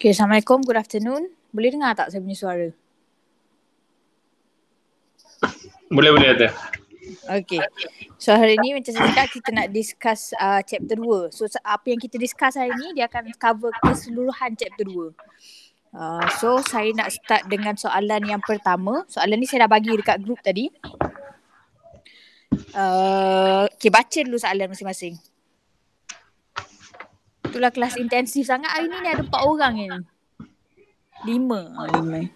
Okay, Assalamualaikum. Good afternoon. Boleh dengar tak saya punya suara? Boleh, boleh ada. Okay. So hari ni macam saya cakap kita nak discuss uh, chapter 2. So apa yang kita discuss hari ni dia akan cover keseluruhan chapter 2. Uh, so saya nak start dengan soalan yang pertama. Soalan ni saya dah bagi dekat grup tadi. Uh, okay, baca dulu soalan masing-masing. Itulah kelas intensif sangat hari ni ni ada empat orang ni. Lima. Oh, lima.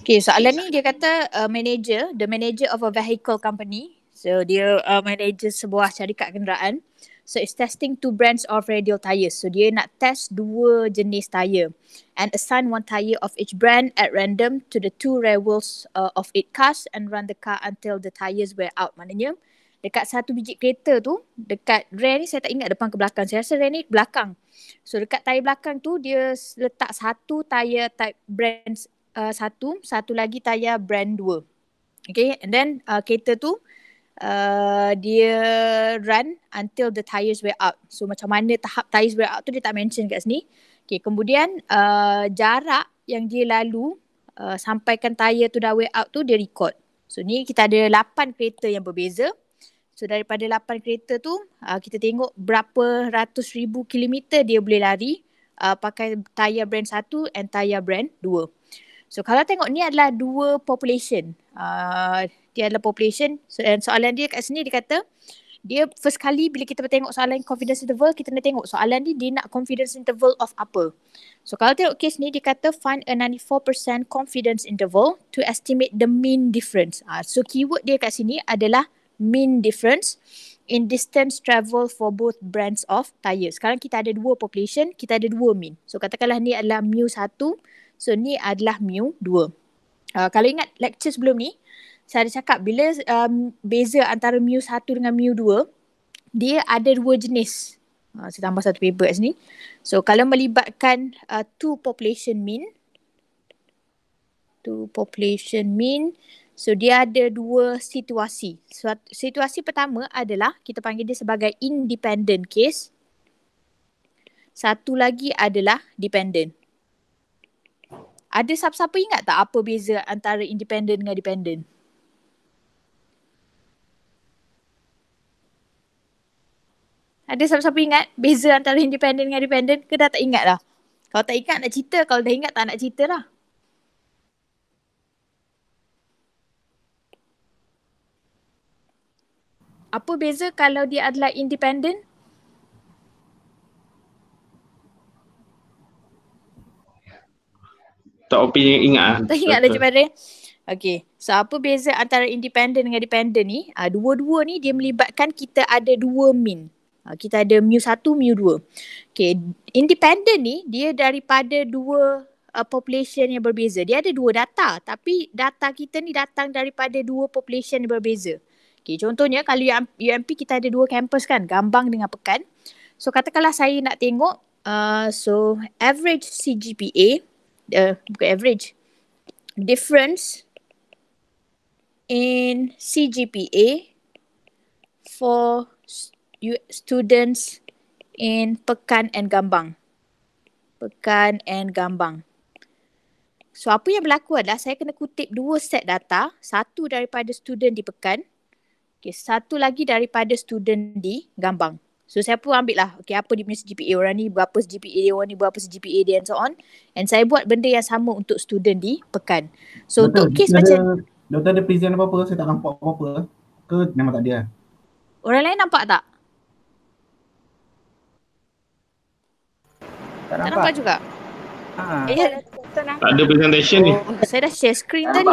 Okay, soalan ni dia kata uh, manager, the manager of a vehicle company. So, dia uh, manager sebuah syarikat kenderaan. So it's testing two brands of radial tyres. So dia nak test dua jenis tyre and assign one tyre of each brand at random to the two rear wheels uh, of eight cars and run the car until the tyres wear out. Maknanya dekat satu biji kereta tu, dekat rear ni saya tak ingat depan ke belakang. Saya rasa rear ni belakang. So dekat tyre belakang tu dia letak satu tyre type brand uh, satu, satu lagi tyre brand dua. Okay and then uh, kereta tu uh, dia run until the tyres wear out. So macam mana tahap tyres wear out tu dia tak mention kat sini. Okay, kemudian uh, jarak yang dia lalu uh, sampaikan tire tu dah wear out tu dia record. So ni kita ada lapan kereta yang berbeza. So daripada lapan kereta tu uh, kita tengok berapa ratus ribu kilometer dia boleh lari uh, pakai tyre brand satu and tyre brand dua. So kalau tengok ni adalah dua population. Uh, majority adalah population. So, dan soalan dia kat sini dia kata dia first kali bila kita tengok soalan confidence interval kita nak tengok soalan ni dia nak confidence interval of apa. So kalau tengok kes ni dia kata find a 94% confidence interval to estimate the mean difference. Ah, so keyword dia kat sini adalah mean difference in distance travel for both brands of tyres. Sekarang kita ada dua population, kita ada dua mean. So katakanlah ni adalah mu satu, so ni adalah mu dua. Uh, kalau ingat lecture sebelum ni, saya ada cakap bila um, beza antara mu 1 dengan mu 2 dia ada dua jenis uh, saya tambah satu paper kat sini so kalau melibatkan uh, two population mean two population mean so dia ada dua situasi situasi pertama adalah kita panggil dia sebagai independent case satu lagi adalah dependent ada siapa-siapa ingat tak apa beza antara independent dengan dependent Ada siapa-siapa ingat beza antara independent dengan dependent ke dah tak ingat lah? Kalau tak ingat nak cerita, kalau dah ingat tak nak cerita lah. Apa beza kalau dia adalah independent? Tak opini ingat lah. Tak ingat lah cepat eh. Okay. So apa beza antara independent dengan dependent ni? Uh, dua-dua ni dia melibatkan kita ada dua min. Ah, kita ada mu 1 mu 2 Okay, independent ni dia daripada dua uh, population yang berbeza dia ada dua data tapi data kita ni datang daripada dua population yang berbeza okey contohnya kalau UMP kita ada dua campus kan Gambang dengan Pekan so katakanlah saya nak tengok uh, so average CGPA uh, bukan average difference in CGPA for You students in Pekan and Gambang. Pekan and Gambang. So apa yang berlaku adalah saya kena kutip dua set data, satu daripada student di Pekan, okay, satu lagi daripada student di Gambang. So saya pun ambil lah, okay, apa dia punya GPA orang ni, berapa GPA dia orang ni, berapa GPA dia and so on. And saya buat benda yang sama untuk student di Pekan. So doktor, untuk kes macam... Ada, doktor ada present apa-apa? Saya tak nampak apa-apa. Ke memang tak ada? Orang lain nampak tak? Tak nampak, nampak juga? Ha. Eh, ya, tak, ada presentation ni. Oh, saya dah share screen tadi.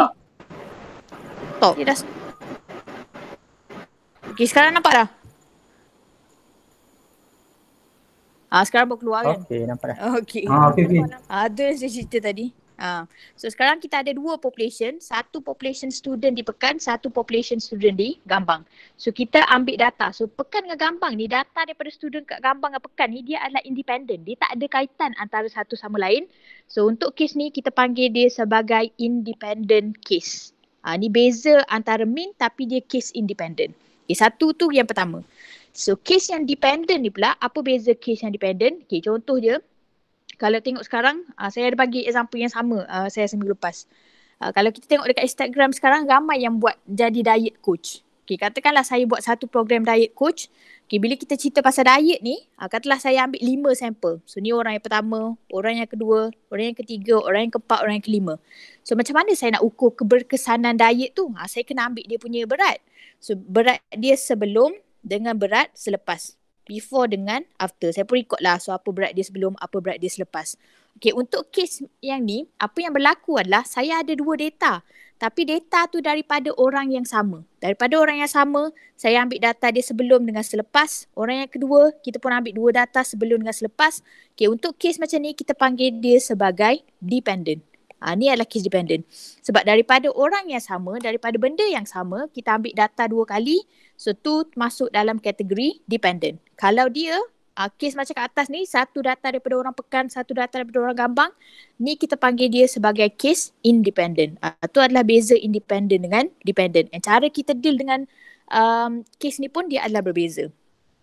Top. Dia dah... Okay, sekarang nampak dah? Ah, sekarang baru keluar okay, kan? Okey. nampak dah. Okay. Ah, okey, okay. Ada ah, yang saya cerita tadi. Uh, so sekarang kita ada dua population, satu population student di Pekan, satu population student di Gambang. So kita ambil data. So Pekan dengan Gambang ni data daripada student kat Gambang dengan Pekan ni dia adalah independent. Dia tak ada kaitan antara satu sama lain. So untuk kes ni kita panggil dia sebagai independent case. Ha, ni beza antara mean tapi dia case independent. Okay, satu tu yang pertama. So case yang dependent ni pula, apa beza case yang dependent? Okay, contoh je. Kalau tengok sekarang, uh, saya ada bagi example yang sama uh, saya seminggu lepas. Uh, kalau kita tengok dekat Instagram sekarang, ramai yang buat jadi diet coach. Okay, katakanlah saya buat satu program diet coach. Okay, bila kita cerita pasal diet ni, uh, katalah saya ambil lima sampel. So, ni orang yang pertama, orang yang kedua, orang yang ketiga, orang yang keempat, orang yang kelima. So, macam mana saya nak ukur keberkesanan diet tu? Uh, saya kena ambil dia punya berat. So, berat dia sebelum dengan berat selepas before dengan after. Saya pun record lah. So apa berat dia sebelum, apa berat dia selepas. Okay, untuk kes yang ni, apa yang berlaku adalah saya ada dua data. Tapi data tu daripada orang yang sama. Daripada orang yang sama, saya ambil data dia sebelum dengan selepas. Orang yang kedua, kita pun ambil dua data sebelum dengan selepas. Okay, untuk kes macam ni, kita panggil dia sebagai dependent. Uh, ni adalah case dependent. Sebab daripada orang yang sama, daripada benda yang sama, kita ambil data dua kali, so tu masuk dalam kategori dependent. Kalau dia, uh, case macam kat atas ni, satu data daripada orang pekan, satu data daripada orang gambang, ni kita panggil dia sebagai case independent. Uh, tu adalah beza independent dengan dependent. And cara kita deal dengan um, case ni pun dia adalah berbeza.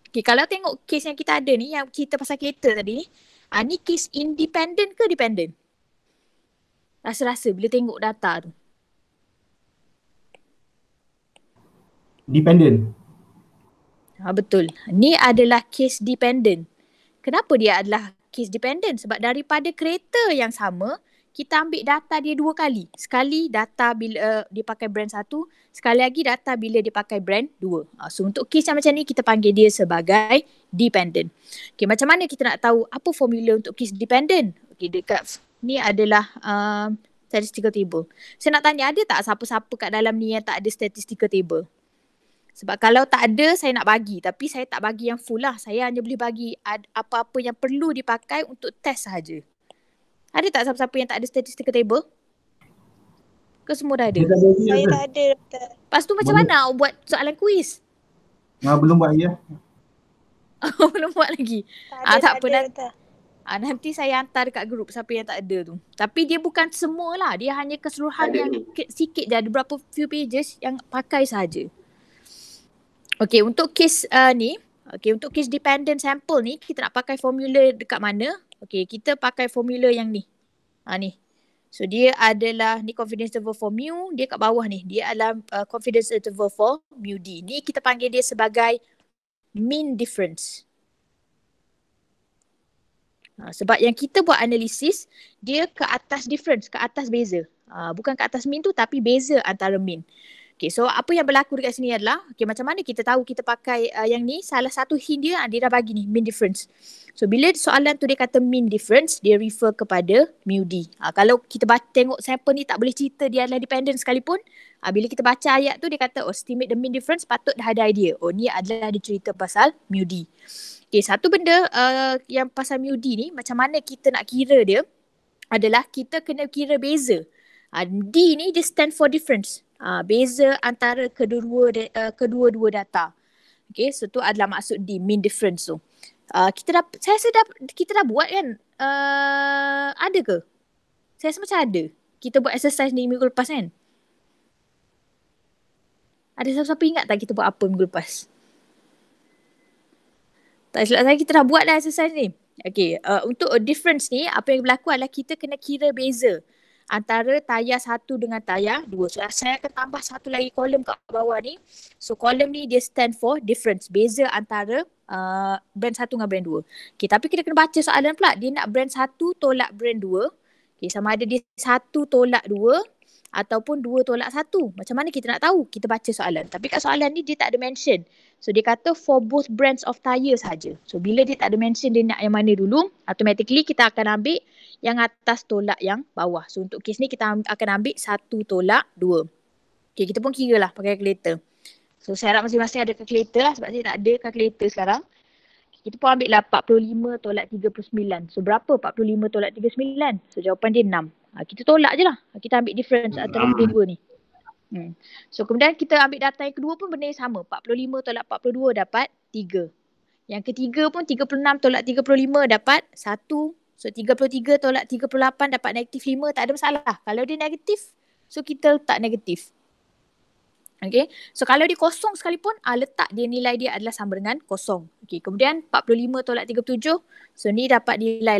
Okay, kalau tengok case yang kita ada ni, yang kita pasal kereta tadi ni, uh, ni case independent ke dependent? rasa-rasa bila tengok data tu? Dependent. Ha, betul. Ni adalah case dependent. Kenapa dia adalah case dependent? Sebab daripada kereta yang sama, kita ambil data dia dua kali. Sekali data bila uh, dia pakai brand satu, sekali lagi data bila dia pakai brand dua. Uh, so untuk case yang macam ni kita panggil dia sebagai dependent. Okay macam mana kita nak tahu apa formula untuk case dependent? Okay dekat ni adalah uh, statistical table. Saya nak tanya ada tak siapa-siapa kat dalam ni yang tak ada statistical table? Sebab kalau tak ada saya nak bagi tapi saya tak bagi yang full lah. Saya hanya boleh bagi apa-apa yang perlu dipakai untuk test sahaja. Ada tak siapa-siapa yang tak ada statistical table? Ke semua dah ada? Tak ada saya tak ada. Lepas tu macam Boleh. mana buat soalan kuis? Nah, belum buat ya. Oh, belum buat lagi? Tak ah, ada, ah, tak, tak Ada, tak. Ah, nanti saya hantar dekat grup siapa yang tak ada tu. Tapi dia bukan semua lah. Dia hanya keseluruhan ada yang ni. sikit je. Ada berapa few pages yang pakai saja. Okay, untuk kes uh, ni. Okay, untuk kes dependent sample ni. Kita nak pakai formula dekat mana. Okay, kita pakai formula yang ni. Ha, ni. So, dia adalah ni confidence interval for mu. Dia kat bawah ni. Dia adalah uh, confidence interval for mu d. Ni kita panggil dia sebagai mean difference. Ha, sebab yang kita buat analisis, dia ke atas difference, ke atas beza. Ha, bukan ke atas mean tu tapi beza antara mean. Okay, so apa yang berlaku dekat sini adalah, okay, macam mana kita tahu kita pakai uh, yang ni, salah satu hint dia, dia dah bagi ni, mean difference. So bila soalan tu dia kata mean difference, dia refer kepada mu d. Ha, kalau kita bat- tengok sample ni tak boleh cerita dia adalah dependent sekalipun, ha, bila kita baca ayat tu dia kata, oh, estimate the mean difference patut dah ada idea. Oh ni adalah dia cerita pasal mu d. Okay, satu benda uh, yang pasal MUD ni macam mana kita nak kira dia adalah kita kena kira beza. Uh, D ni dia stand for difference. Uh, beza antara kedua-dua de, uh, kedua-dua data. Okay, so tu adalah maksud D, mean difference tu. Uh, kita dah, saya rasa dah, kita dah buat kan? Uh, ada ke? Saya rasa macam ada. Kita buat exercise ni minggu lepas kan? Ada siapa-siapa ingat tak kita buat apa minggu lepas? Tak silap saya kita dah buat lah exercise ni. Okay, uh, untuk difference ni apa yang berlaku adalah kita kena kira beza antara tayar satu dengan tayar dua. So, saya akan tambah satu lagi kolom kat bawah ni. So kolom ni dia stand for difference. Beza antara uh, brand satu dengan brand dua. Okay, tapi kita kena baca soalan pula. Dia nak brand satu tolak brand dua. Okay, sama ada dia satu tolak dua ataupun dua tolak satu. Macam mana kita nak tahu? Kita baca soalan. Tapi kat soalan ni dia tak ada mention. So dia kata for both brands of tire saja. So bila dia tak ada mention dia nak yang mana dulu, automatically kita akan ambil yang atas tolak yang bawah. So untuk kes ni kita akan ambil satu tolak dua. Okay, kita pun kira lah pakai calculator. So saya harap masing-masing ada calculator lah sebab saya tak ada calculator sekarang. Kita pun ambil lah 45 tolak 39. So berapa 45 tolak 39? So jawapan dia 6. Ah, kita tolak je lah. Ah, kita ambil difference hmm. antara dua-dua ni. Hmm. So kemudian kita ambil data yang kedua pun benda yang sama. 45 tolak 42 dapat 3. Yang ketiga pun 36 tolak 35 dapat 1. So 33 tolak 38 dapat negatif 5 tak ada masalah. Kalau dia negatif, so kita letak negatif. Okay. So kalau dia kosong sekalipun, ah, letak dia nilai dia adalah sama dengan kosong. Okay. Kemudian 45 tolak 37. So ni dapat nilai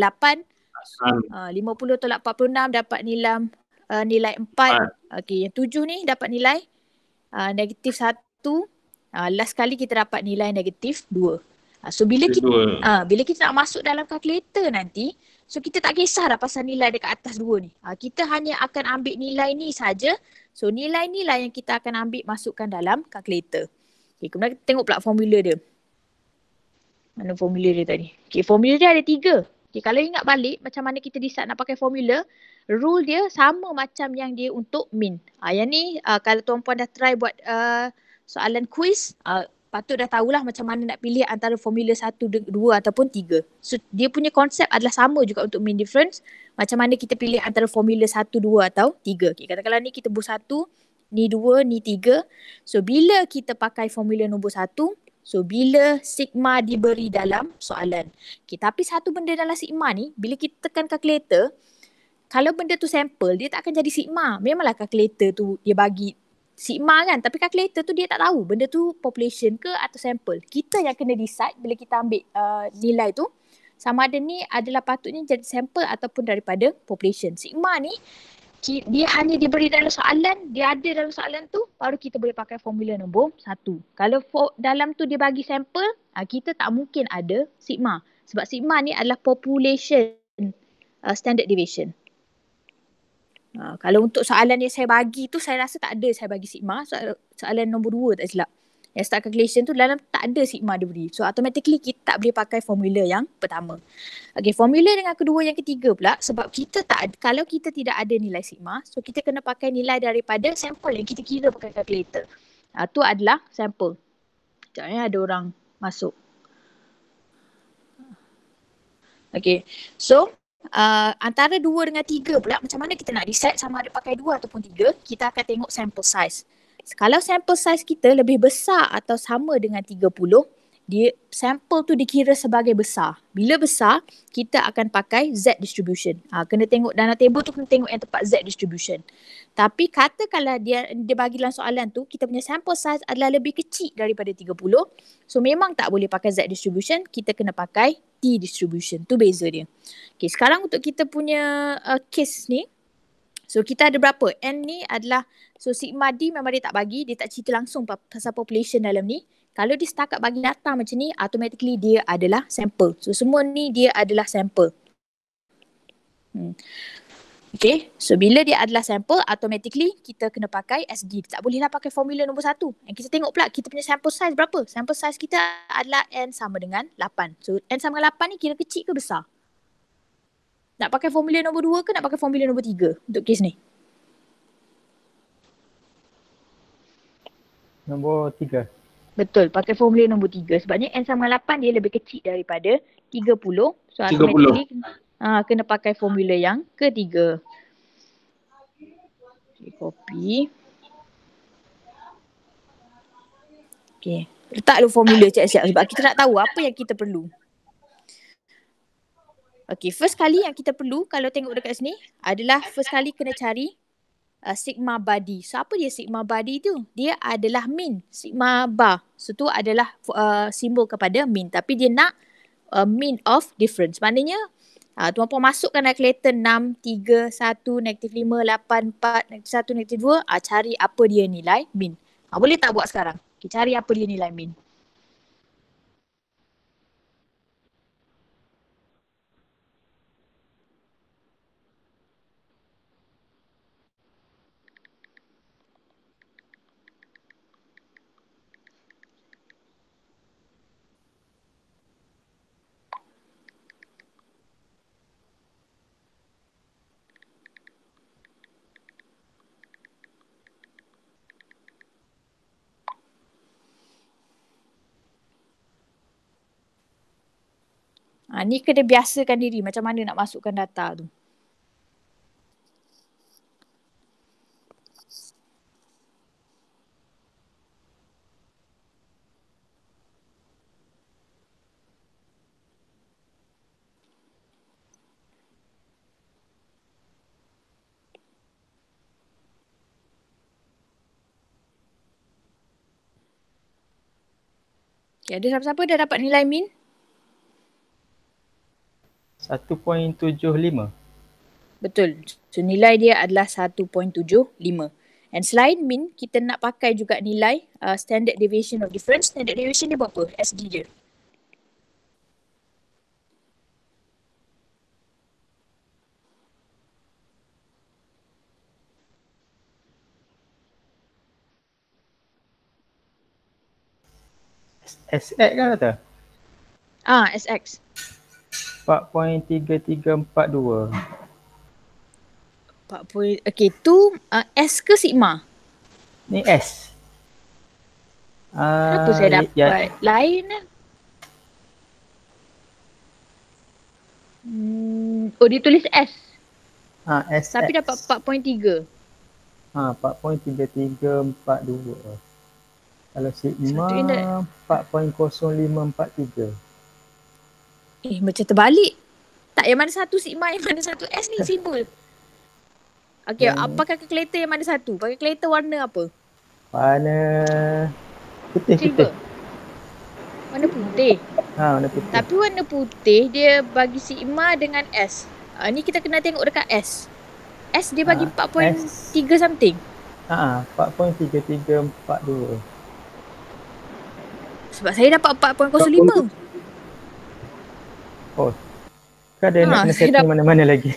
Ah, uh, 50 tolak 46 dapat nilam, uh, nilai 4. Ah, 4. Okey, yang 7 ni dapat nilai uh, negatif 1. Uh, last kali kita dapat nilai negatif 2. Uh, so bila kita, uh, bila kita nak masuk dalam kalkulator nanti, so kita tak kisah dah pasal nilai dekat atas 2 ni. Uh, kita hanya akan ambil nilai ni saja. So nilai ni lah yang kita akan ambil masukkan dalam kalkulator. Okay, kemudian kita tengok pula formula dia. Mana formula dia tadi? Okay, formula dia ada tiga. Okay, kalau ingat balik macam mana kita decide nak pakai formula, rule dia sama macam yang dia untuk min. Ha, yang ni uh, kalau tuan puan dah try buat uh, soalan quiz, uh, patut dah tahulah macam mana nak pilih antara formula satu, dua ataupun tiga. So dia punya konsep adalah sama juga untuk min difference. Macam mana kita pilih antara formula satu, dua atau tiga? Okay, kalau ni kita buat satu, ni dua, ni tiga. So bila kita pakai formula nombor satu So bila sigma diberi dalam soalan. Okay, tapi satu benda dalam sigma ni, bila kita tekan kalkulator, kalau benda tu sampel, dia tak akan jadi sigma. Memanglah kalkulator tu dia bagi sigma kan. Tapi kalkulator tu dia tak tahu benda tu population ke atau sampel. Kita yang kena decide bila kita ambil uh, nilai tu, sama ada ni adalah patutnya jadi sampel ataupun daripada population. Sigma ni dia hanya diberi dalam soalan, dia ada dalam soalan tu, baru kita boleh pakai formula nombor satu. Kalau for, dalam tu dia bagi sampel, ha, kita tak mungkin ada sigma. Sebab sigma ni adalah population uh, standard deviation. Uh, kalau untuk soalan yang saya bagi tu, saya rasa tak ada saya bagi sigma. So, soalan nombor dua tak silap yang start calculation tu dalam tak ada sigma diberi. So automatically kita tak boleh pakai formula yang pertama. Okay, formula dengan kedua yang ketiga pula sebab kita tak ada, kalau kita tidak ada nilai sigma, so kita kena pakai nilai daripada sampel yang kita kira pakai calculator. Ah uh, tu adalah sampel. Sekejap ya, ada orang masuk. Okay, so Uh, antara dua dengan tiga pula macam mana kita nak decide sama ada pakai dua ataupun tiga? kita akan tengok sample size kalau sampel size kita lebih besar atau sama dengan 30, dia sampel tu dikira sebagai besar. Bila besar, kita akan pakai Z distribution. Ha, kena tengok dana table tu kena tengok yang tempat Z distribution. Tapi katakanlah dia dia bagi dalam soalan tu, kita punya sampel size adalah lebih kecil daripada 30. So memang tak boleh pakai Z distribution, kita kena pakai T distribution. Tu beza dia. Okay, sekarang untuk kita punya uh, case ni, So kita ada berapa? N ni adalah so sigma D memang dia tak bagi, dia tak cerita langsung pasal population dalam ni. Kalau dia setakat bagi data macam ni, automatically dia adalah sampel. So semua ni dia adalah sampel. Hmm. Okay, so bila dia adalah sampel, automatically kita kena pakai SD. Tak bolehlah pakai formula nombor satu. And kita tengok pula kita punya sample size berapa. Sample size kita adalah N sama dengan 8. So N sama dengan 8 ni kira kecil ke besar? Nak pakai formula nombor dua ke nak pakai formula nombor tiga untuk kes ni? Nombor tiga. Betul, pakai formula nombor tiga. sebabnya n sama lapan dia lebih kecil daripada 30. So, 30. Ha, kena pakai formula yang ketiga. Okay, copy. Okay. Letak dulu formula siap-siap sebab kita nak tahu apa yang kita perlu. Okay, first kali yang kita perlu kalau tengok dekat sini adalah first kali kena cari uh, sigma body. So apa dia sigma body tu? Dia adalah min, sigma bar. So tu adalah uh, simbol kepada min tapi dia nak uh, min of difference. Maknanya uh, tuan puan masukkan calculator 6, 3, 1, negatif 5, 8, 4, negatif 1, negatif 2. Uh, ah, cari apa dia nilai min. Uh, ah, boleh tak buat sekarang? Okay, cari apa dia nilai min. ni kena biasakan diri macam mana nak masukkan data tu. Okay, ya, ada siapa-siapa dah dapat nilai min? 1.75. Betul. So nilai dia adalah 1.75. And selain mean, kita nak pakai juga nilai uh, standard deviation of difference. Standard deviation ni berapa? SD dia. SX kan kata? Ah, SX. 4.3342. Okay, tu uh, S ke Sigma? Ni S. Uh, Kenapa saya ah, ya, ya. dapat ya. lain eh? Hmm, oh, dia tulis S. Ha, S. Tapi S. dapat 4.3. Ha, 4.3342. Kalau Sigma 4.0543. Eh macam terbalik Tak yang mana satu sigma yang mana satu S ni simbol Okay hmm. apa ah, kalkulator yang mana satu? Pakai kalkulator warna apa? Warna putih Cuba. putih Warna putih? Ha warna putih Tapi warna putih dia bagi sigma dengan S uh, Ni kita kena tengok dekat S S dia bagi ha, 4.3 something Haa ha, 4.3342 sebab saya dapat 4.05 Oh. Kau ada ha, nak kena setting mana-mana lagi?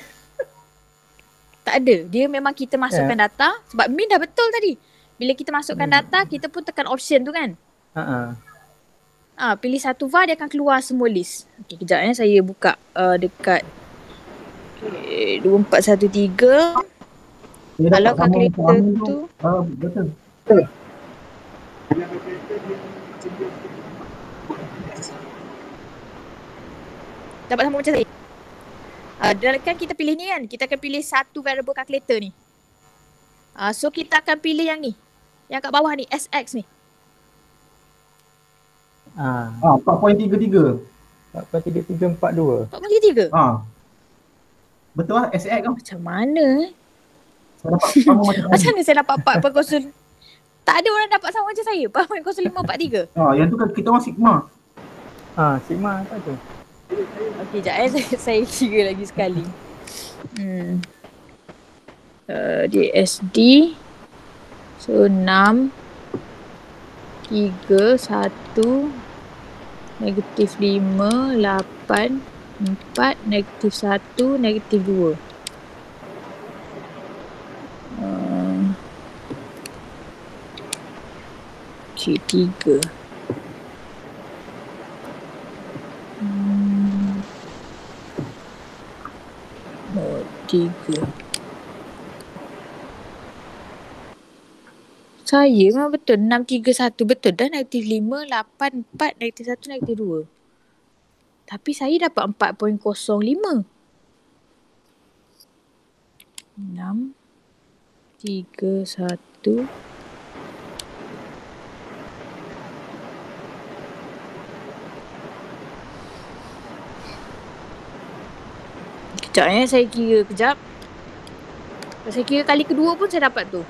Tak ada. Dia memang kita masukkan yeah. data sebab Min dah betul tadi. Bila kita masukkan hmm. data, kita pun tekan option tu kan? Ha ah. Uh-uh. Ha, pilih satu var dia akan keluar semua list. Okey, kejap eh saya buka uh, dekat okay, 2413. Dia Kalau kalkulator tu, tu... Ah, betul. Betul. dapat sama macam saya. Uh, kan kita pilih ni kan, kita akan pilih satu variable calculator ni. Uh, so kita akan pilih yang ni. Yang kat bawah ni, SX ni. Ah, 4.33. 4.3342. 4.33? Ah. Betul lah, SX kan? Macam mana? Saya dapat sama macam mana? Macam saya dapat 4.0? Tak ada orang dapat sama macam saya. Paham kan lima empat tiga? Ha, yang tu kan kita orang sigma. Ah, sigma apa tu? Okay, jap eh. Saya kira lagi sekali. Hmm. Uh, dia SD. So, enam 3, satu Negatif lima lapan empat negatif satu negatif dua Okay, uh, tiga. mau tiga. Saya memang betul. 6, 3, 1. Betul dah negatif 5, 8, 4, negatif 1, negatif 2. Tapi saya dapat 4.05. 6, 7, 8, 9, Tiga, satu. Sekejap eh, saya kira kejap. Saya kira kali kedua pun saya dapat tu.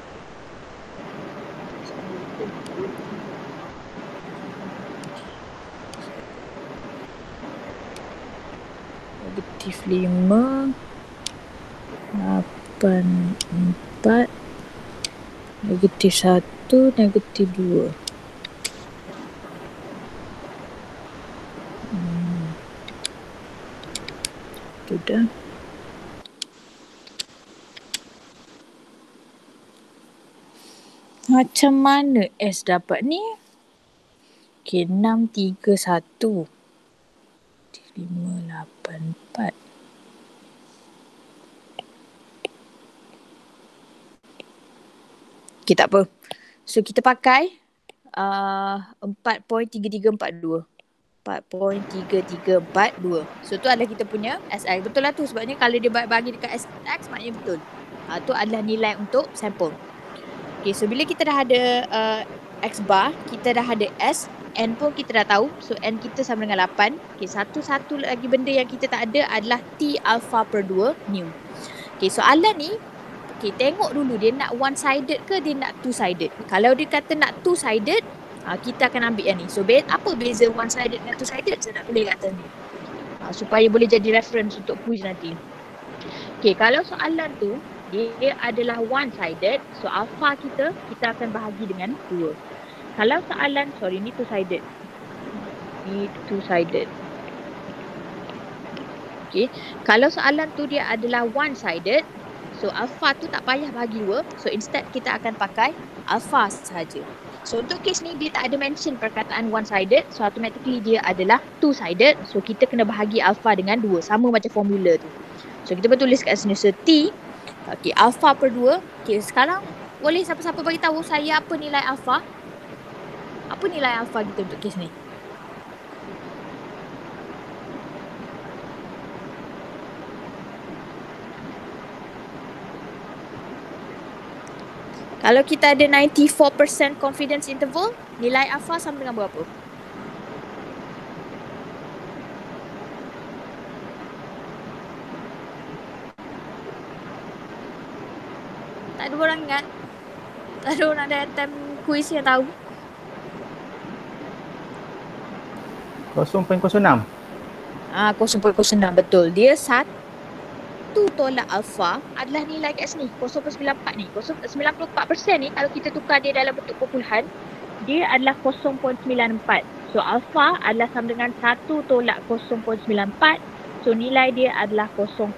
Negatif lima. Lapan empat. Negatif satu, negatif dua. Sudah. Hmm. Macam mana S dapat ni? Okay, 6, 3, 1. 5, 8, 4. Okay, tak apa. So, kita pakai uh, 4.3342. 4.3342. So, tu adalah kita punya SI. Betul lah tu sebabnya kalau dia bagi dekat SX, maknanya betul. Uh, tu adalah nilai untuk sampel. Okay, so bila kita dah ada uh, X bar, kita dah ada S, N pun kita dah tahu. So N kita sama dengan 8. Okay, satu-satu lagi benda yang kita tak ada adalah T alpha per 2 nu. Okay, so alat ni, okay, tengok dulu dia nak one-sided ke dia nak two-sided. Kalau dia kata nak two-sided, uh, kita akan ambil yang ni. So be- apa beza one-sided dan two-sided? Saya nak pilih kata ni. Uh, supaya boleh jadi reference untuk quiz nanti. Okay, kalau soalan tu, dia adalah one sided so alpha kita kita akan bahagi dengan dua kalau soalan sorry ni two sided ni two sided okey kalau soalan tu dia adalah one sided so alpha tu tak payah bahagi dua so instead kita akan pakai alpha sahaja So untuk case ni dia tak ada mention perkataan one sided so automatically dia adalah two sided so kita kena bahagi alpha dengan dua sama macam formula tu. So kita boleh tulis kat sini so T Okey, alpha per dua. Okey, sekarang boleh siapa-siapa bagi tahu saya apa nilai alfa? Apa nilai alpha kita untuk kes ni? Kalau kita ada 94% confidence interval, nilai alpha sama dengan berapa? 94%. dua orang ingat. Kan? Tak ada orang ada attempt kuis yang tahu. 0.06? Ah, uh, 0.06 betul. Dia satu satu tolak alfa adalah nilai kat sini 0.94 ni 0.94% ni kalau kita tukar dia dalam bentuk perpuluhan dia adalah 0.94 so alfa adalah sama dengan 1 tolak So nilai dia adalah 0.06.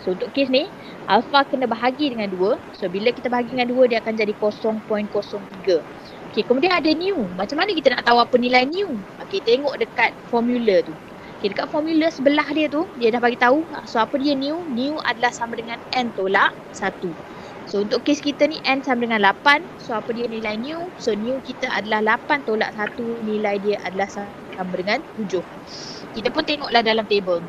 So untuk kes ni, alpha kena bahagi dengan 2. So bila kita bahagi dengan 2, dia akan jadi 0.03. Okay, kemudian ada new. Macam mana kita nak tahu apa nilai new? Okay, tengok dekat formula tu. Okay, dekat formula sebelah dia tu, dia dah bagi tahu. So apa dia new? New adalah sama dengan n tolak 1. So untuk kes kita ni n sama dengan 8. So apa dia nilai new? So new kita adalah 8 tolak 1 nilai dia adalah sama dengan 7. Kita pun tengoklah dalam table.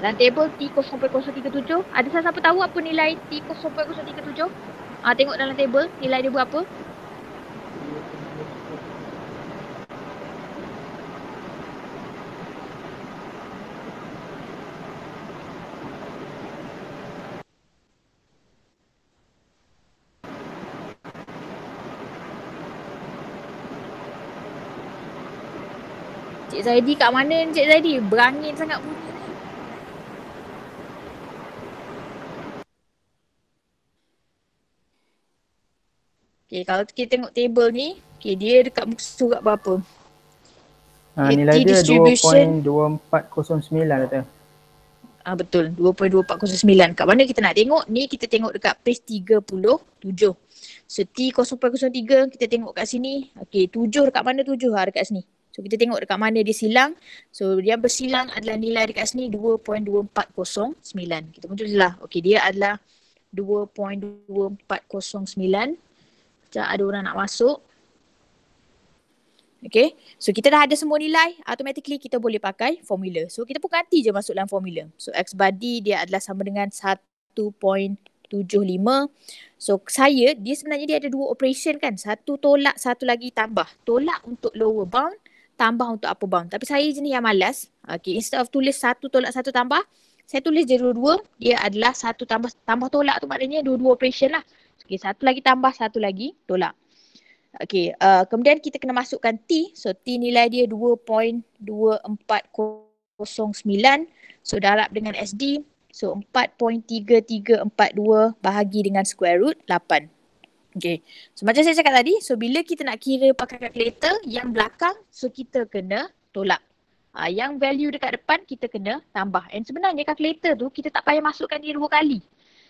Dalam table T0.037 ada siapa tahu apa nilai T0.037? Ah tengok dalam table nilai dia berapa? Zaidi kat mana Encik Zaidi? Berangin sangat bunyi. Okay, kalau kita tengok table ni, okay, dia dekat muka surat berapa? Ha, nilai dia 2.2409 kata. Ah ha, betul, 2.2409. Kat mana kita nak tengok? Ni kita tengok dekat page 37. So T0.03 kita tengok kat sini. Okay, 7 dekat mana 7? Ha, dekat sini. 7.03. So kita tengok dekat mana dia silang. So dia bersilang adalah nilai dekat sini 2.2409. Kita muncul lah. Okay dia adalah 2.2409. Sekejap ada orang nak masuk. Okay. So kita dah ada semua nilai. Automatically kita boleh pakai formula. So kita pun ganti je masuk dalam formula. So X body dia adalah sama dengan 1.2. 75. So saya dia sebenarnya dia ada dua operation kan. Satu tolak, satu lagi tambah. Tolak untuk lower bound, tambah untuk apa bang. Tapi saya jenis yang malas. Okay, instead of tulis satu tolak satu tambah, saya tulis je dua-dua. Dia adalah satu tambah tambah tolak tu maknanya dua-dua operation lah. Okay, satu lagi tambah, satu lagi tolak. Okay, uh, kemudian kita kena masukkan T. So T nilai dia 2.2409. So darab dengan SD. So 4.3342 bahagi dengan square root 8. Okay. So macam saya cakap tadi, so bila kita nak kira pakai kalkulator, yang belakang, so kita kena tolak. Ha, yang value dekat depan, kita kena tambah. And sebenarnya kalkulator tu, kita tak payah masukkan dia dua kali.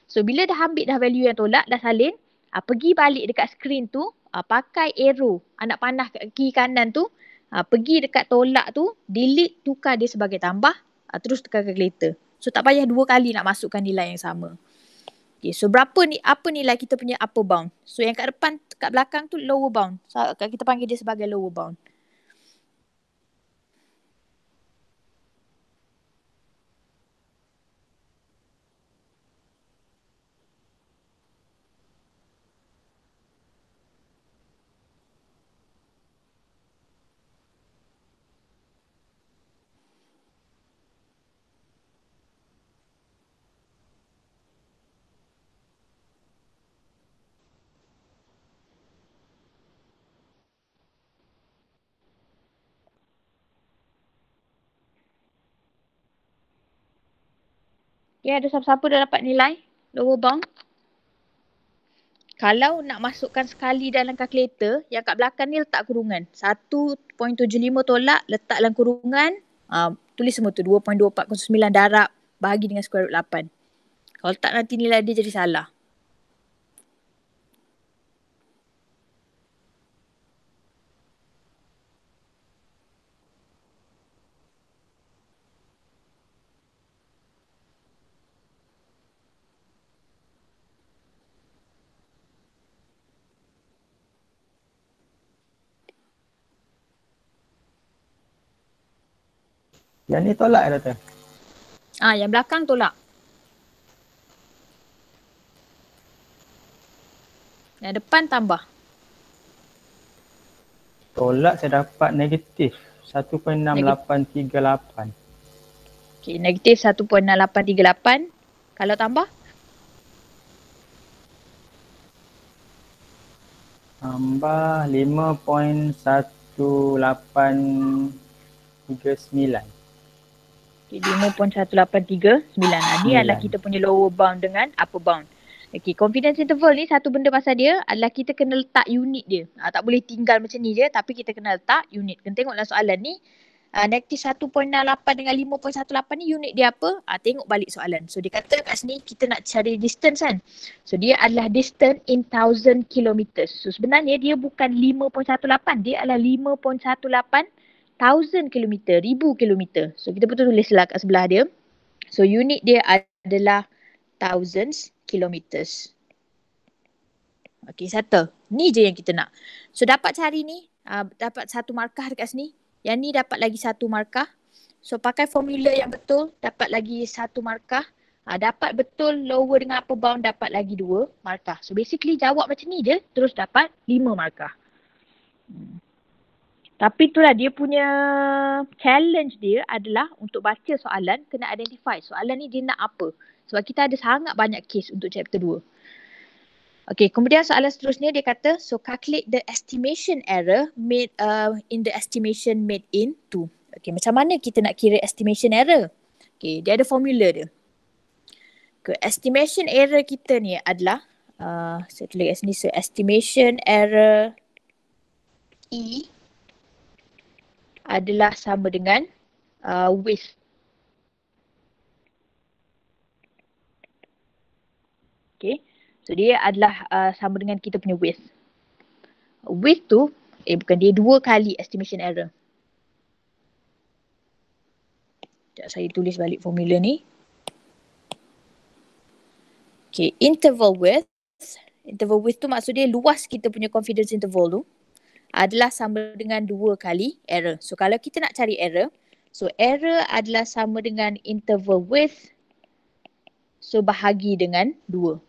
So bila dah ambil dah value yang tolak, dah salin, ha, pergi balik dekat screen tu, ha, pakai arrow, anak panah kiri kanan tu, ha, pergi dekat tolak tu, delete, tukar dia sebagai tambah, ha, terus tekan kalkulator. So tak payah dua kali nak masukkan nilai yang sama. Okay, so berapa ni apa nilai kita punya upper bound? So yang kat depan kat belakang tu lower bound. So kita panggil dia sebagai lower bound. Ya, ada siapa-siapa dah dapat nilai lower bound? Kalau nak masukkan sekali dalam kalkulator, yang kat belakang ni letak kurungan. 1.75 tolak, letak dalam kurungan, uh, tulis semua tu. 2.249 darab bagi dengan square root 8. Kalau tak nanti nilai dia jadi salah. Yang ni tolak dia kata. Ah, yang belakang tolak. Yang depan tambah. Tolak saya dapat negatif 1.6838. Okey, negatif 1.6838. Kalau tambah? Tambah 5.1839. Okay, 5.1839. Ah, ni adalah kita punya lower bound dengan upper bound. Okay, confidence interval ni satu benda pasal dia adalah kita kena letak unit dia. Ha, tak boleh tinggal macam ni je tapi kita kena letak unit. Kena tengoklah soalan ni. Ha, negatif 1.68 dengan 5.18 ni unit dia apa? Ha, tengok balik soalan. So dia kata kat sini kita nak cari distance kan. So dia adalah distance in thousand kilometers. So sebenarnya dia bukan 5.18. Dia adalah 5.18 Thousand kilometer, ribu kilometer. So kita pun tulislah kat sebelah dia. So unit dia adalah thousands kilometers. Okay, settle. Ni je yang kita nak. So dapat cari ni, uh, dapat satu markah dekat sini. Yang ni dapat lagi satu markah. So pakai formula yang betul, dapat lagi satu markah. Uh, dapat betul lower dengan upper bound, dapat lagi dua markah. So basically jawab macam ni je, terus dapat lima markah. Hmm. Tapi itulah dia punya challenge dia adalah untuk baca soalan kena identify soalan ni dia nak apa. Sebab kita ada sangat banyak case untuk chapter 2. Okay, kemudian soalan seterusnya dia kata, so calculate the estimation error made uh, in the estimation made in to. Okay, macam mana kita nak kira estimation error? Okay, dia ada formula dia. Okay, estimation error kita ni adalah, uh, saya tulis kat sini, so estimation error E adalah sama dengan uh, width. Okay. So dia adalah uh, sama dengan kita punya width. Width tu, eh bukan dia dua kali estimation error. Sekejap saya tulis balik formula ni. Okay, interval width. Interval width tu maksud dia luas kita punya confidence interval tu adalah sama dengan dua kali error. So kalau kita nak cari error, so error adalah sama dengan interval width so bahagi dengan dua.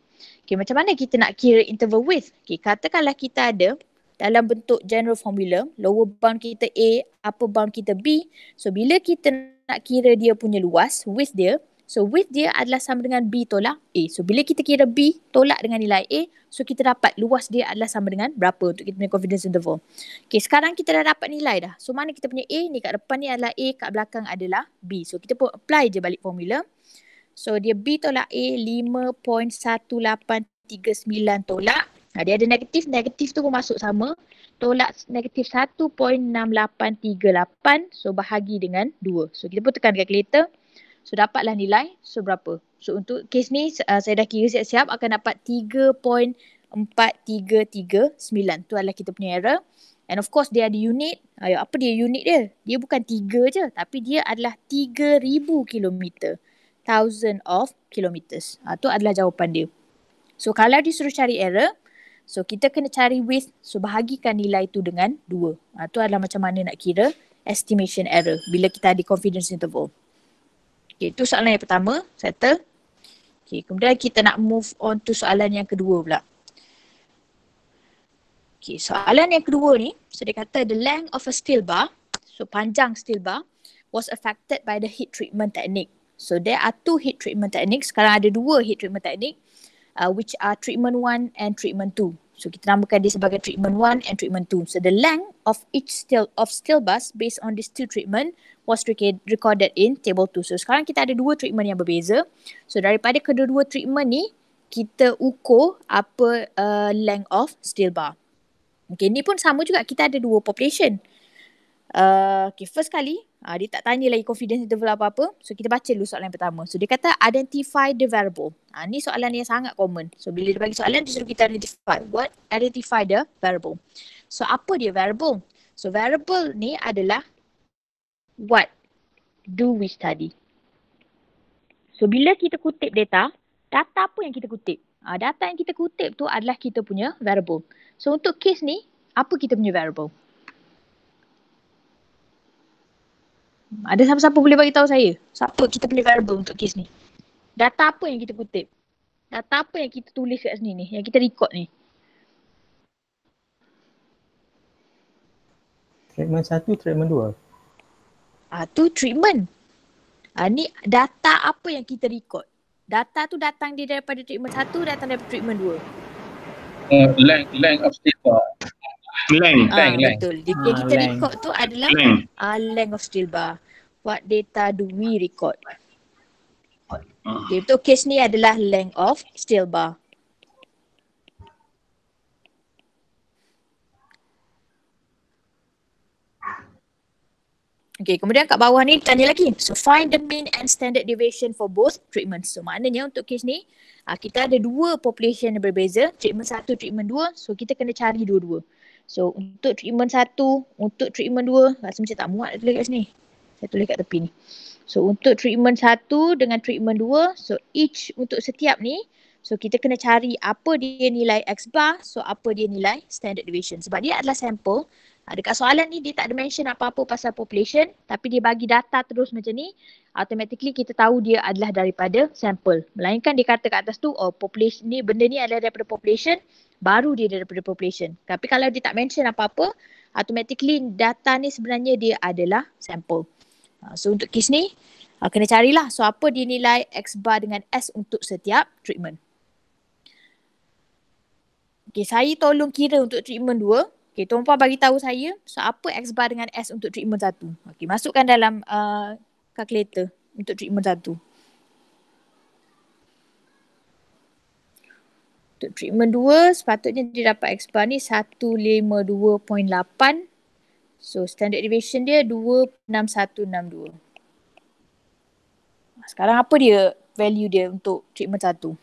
Okay macam mana kita nak kira interval width? Okay katakanlah kita ada dalam bentuk general formula, lower bound kita A, upper bound kita B. So bila kita nak kira dia punya luas, width dia, So width dia adalah sama dengan B tolak A. So bila kita kira B tolak dengan nilai A, so kita dapat luas dia adalah sama dengan berapa untuk kita punya confidence interval. Okay, sekarang kita dah dapat nilai dah. So mana kita punya A? Ni kat depan ni adalah A, kat belakang adalah B. So kita pun apply je balik formula. So dia B tolak A 5.1839 tolak. Nah, ha, dia ada negatif, negatif tu pun masuk sama. Tolak negatif 1.6838. So bahagi dengan 2. So kita pun tekan calculator. So dapatlah nilai seberapa. So untuk kes ni uh, saya dah kira siap-siap akan dapat 3.4339. Tu adalah kita punya error. And of course dia ada unit. Ayo, apa dia unit dia? Dia bukan 3 je tapi dia adalah 3,000 kilometer. Thousand of kilometers. Ha, tu adalah jawapan dia. So kalau dia suruh cari error, so kita kena cari width. So bahagikan nilai tu dengan 2. Ha, ah, tu adalah macam mana nak kira estimation error bila kita ada confidence interval. Okay, itu soalan yang pertama, settle. Okay, kemudian kita nak move on to soalan yang kedua pula. Okay, soalan yang kedua ni, so dia kata the length of a steel bar, so panjang steel bar, was affected by the heat treatment technique. So there are two heat treatment techniques. Sekarang ada dua heat treatment technique, uh, which are treatment one and treatment two. So kita namakan dia sebagai treatment one and treatment two. So the length of each still of still bus based on these two treatment was recorded in table two. So sekarang kita ada dua treatment yang berbeza. So daripada kedua-dua treatment ni kita ukur apa uh, length of still bar. Okay, ni pun sama juga kita ada dua population. Uh, okay, first kali Uh, dia tak tanya lagi confidence interval apa-apa. So kita baca dulu soalan pertama. So dia kata identify the variable. Uh, ni soalan yang sangat common. So bila dia bagi soalan dia suruh kita identify. What identify the variable. So apa dia variable? So variable ni adalah what do we study. So bila kita kutip data, data apa yang kita kutip? Uh, data yang kita kutip tu adalah kita punya variable. So untuk case ni, apa kita punya variable? Ada siapa-siapa boleh bagi tahu saya? Siapa kita boleh verbal untuk kes ni? Data apa yang kita kutip? Data apa yang kita tulis kat sini ni? Yang kita record ni? Treatment satu, treatment dua. Ah, tu treatment. Ah, ni data apa yang kita record? Data tu datang dia daripada treatment satu, datang daripada treatment dua. Uh, length, length of stay Length, uh, length, Betul. Dia punya uh, kita length. record tu adalah length. Ah, uh, length of steel bar. What data do we record? Okay, ah. so case ni adalah length of steel bar. Okay, kemudian kat bawah ni tanya lagi. So, find the mean and standard deviation for both treatments. So, maknanya untuk case ni, ah, kita ada dua population yang berbeza. Treatment satu, treatment dua. So, kita kena cari dua-dua. So untuk treatment satu, untuk treatment dua, rasa macam tak muat tulis kat sini. Saya tulis kat tepi ni. So untuk treatment satu dengan treatment dua, so each untuk setiap ni, so kita kena cari apa dia nilai X bar, so apa dia nilai standard deviation. Sebab dia adalah sample, Ha, dekat soalan ni dia tak ada mention apa-apa pasal population tapi dia bagi data terus macam ni automatically kita tahu dia adalah daripada sample. Melainkan dia kata kat atas tu oh population ni benda ni adalah daripada population baru dia daripada population. Tapi kalau dia tak mention apa-apa automatically data ni sebenarnya dia adalah sample. Ha, ah, so untuk kes ni ha, kena carilah so apa dia nilai X bar dengan S untuk setiap treatment. Okay, saya tolong kira untuk treatment 2 Okay, Tuan Puan bagi tahu saya so apa X bar dengan S untuk treatment satu. Okay, masukkan dalam uh, calculator untuk treatment satu. Untuk treatment dua, sepatutnya dia dapat X bar ni 152.8. So standard deviation dia 26162. Sekarang apa dia value dia untuk treatment satu?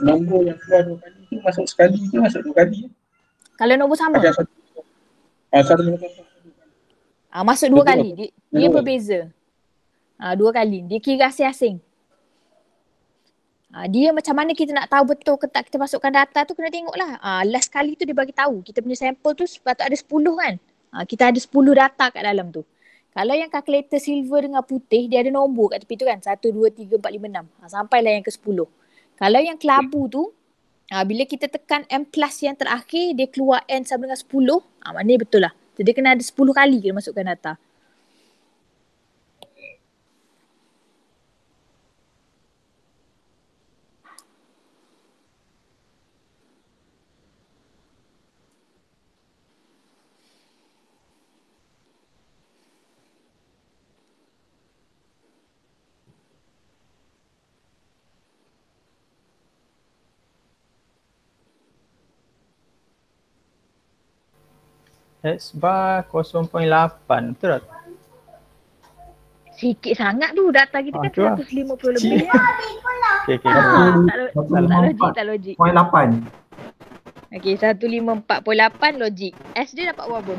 nombor yang keluar dua kali tu masuk sekali ke masuk dua kali kalau nombor sama ah satu ah satu nombor sama ah masuk dua, kali dia, dia dua. berbeza ah dua kali dia kira asing-asing ah, dia macam mana kita nak tahu betul ke tak kita masukkan data tu kena tengok lah. Uh, ah, last kali tu dia bagi tahu. Kita punya sampel tu sepatut ada sepuluh kan. Uh, kita ada sepuluh data kat dalam tu. Kalau yang calculator silver dengan putih dia ada nombor kat tepi tu kan. satu dua tiga empat lima enam Uh, sampailah yang ke sepuluh. Kalau yang kelabu tu uh, bila kita tekan M plus yang terakhir dia keluar N sama dengan 10. Ah uh, maknanya betul lah. Jadi kena ada 10 kali kita masukkan data. Uh, X bar 0.8 betul tak? Sikit sangat tu data kita kan ah, kan 150 lebih lah. Okey okey. Ah, tak, tak logik tak logik. 0.8. Okey 154.8 logik. S dia dapat berapa?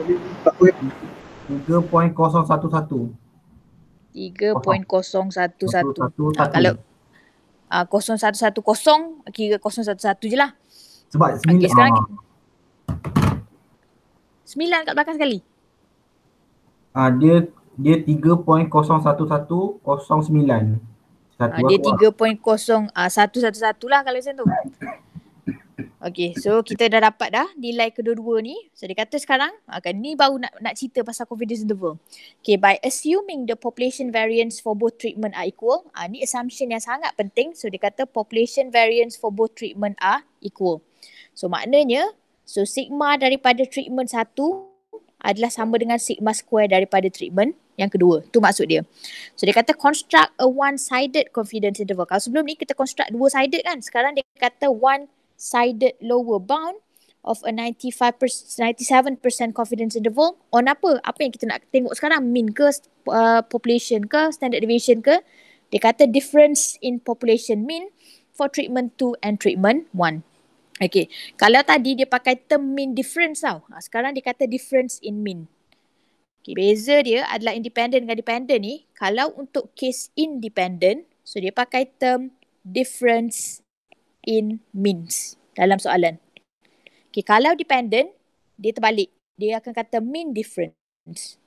3.011. 3.011 uh, Kalau uh, ah, 0110 Kira 011 je lah Sebab 9 okay, sekarang, uh, Sembilan kat belakang sekali. Ah dia dia 3.01109. Satu ah, dia lah. tiga kosong ah, satu satu satu lah kalau macam tu. Okay so kita dah dapat dah nilai kedua-dua ni. So dia kata sekarang akan ah, ni baru nak nak cerita pasal confidence interval. Okay by assuming the population variance for both treatment are equal. Ah ni assumption yang sangat penting. So dia kata population variance for both treatment are equal. So maknanya So sigma daripada treatment satu adalah sama dengan sigma square daripada treatment yang kedua. Tu maksud dia. So dia kata construct a one-sided confidence interval. Kalau sebelum ni kita construct dua-sided kan. Sekarang dia kata one-sided lower bound of a 95%, 97% confidence interval on apa? Apa yang kita nak tengok sekarang? Mean ke? Uh, population ke? Standard deviation ke? Dia kata difference in population mean for treatment 2 and treatment 1. Okay. Kalau tadi dia pakai term mean difference tau. Ha, sekarang dia kata difference in mean. Okay. Beza dia adalah independent dengan dependent ni. Kalau untuk case independent. So dia pakai term difference in means dalam soalan. Okay. Kalau dependent, dia terbalik. Dia akan kata mean difference.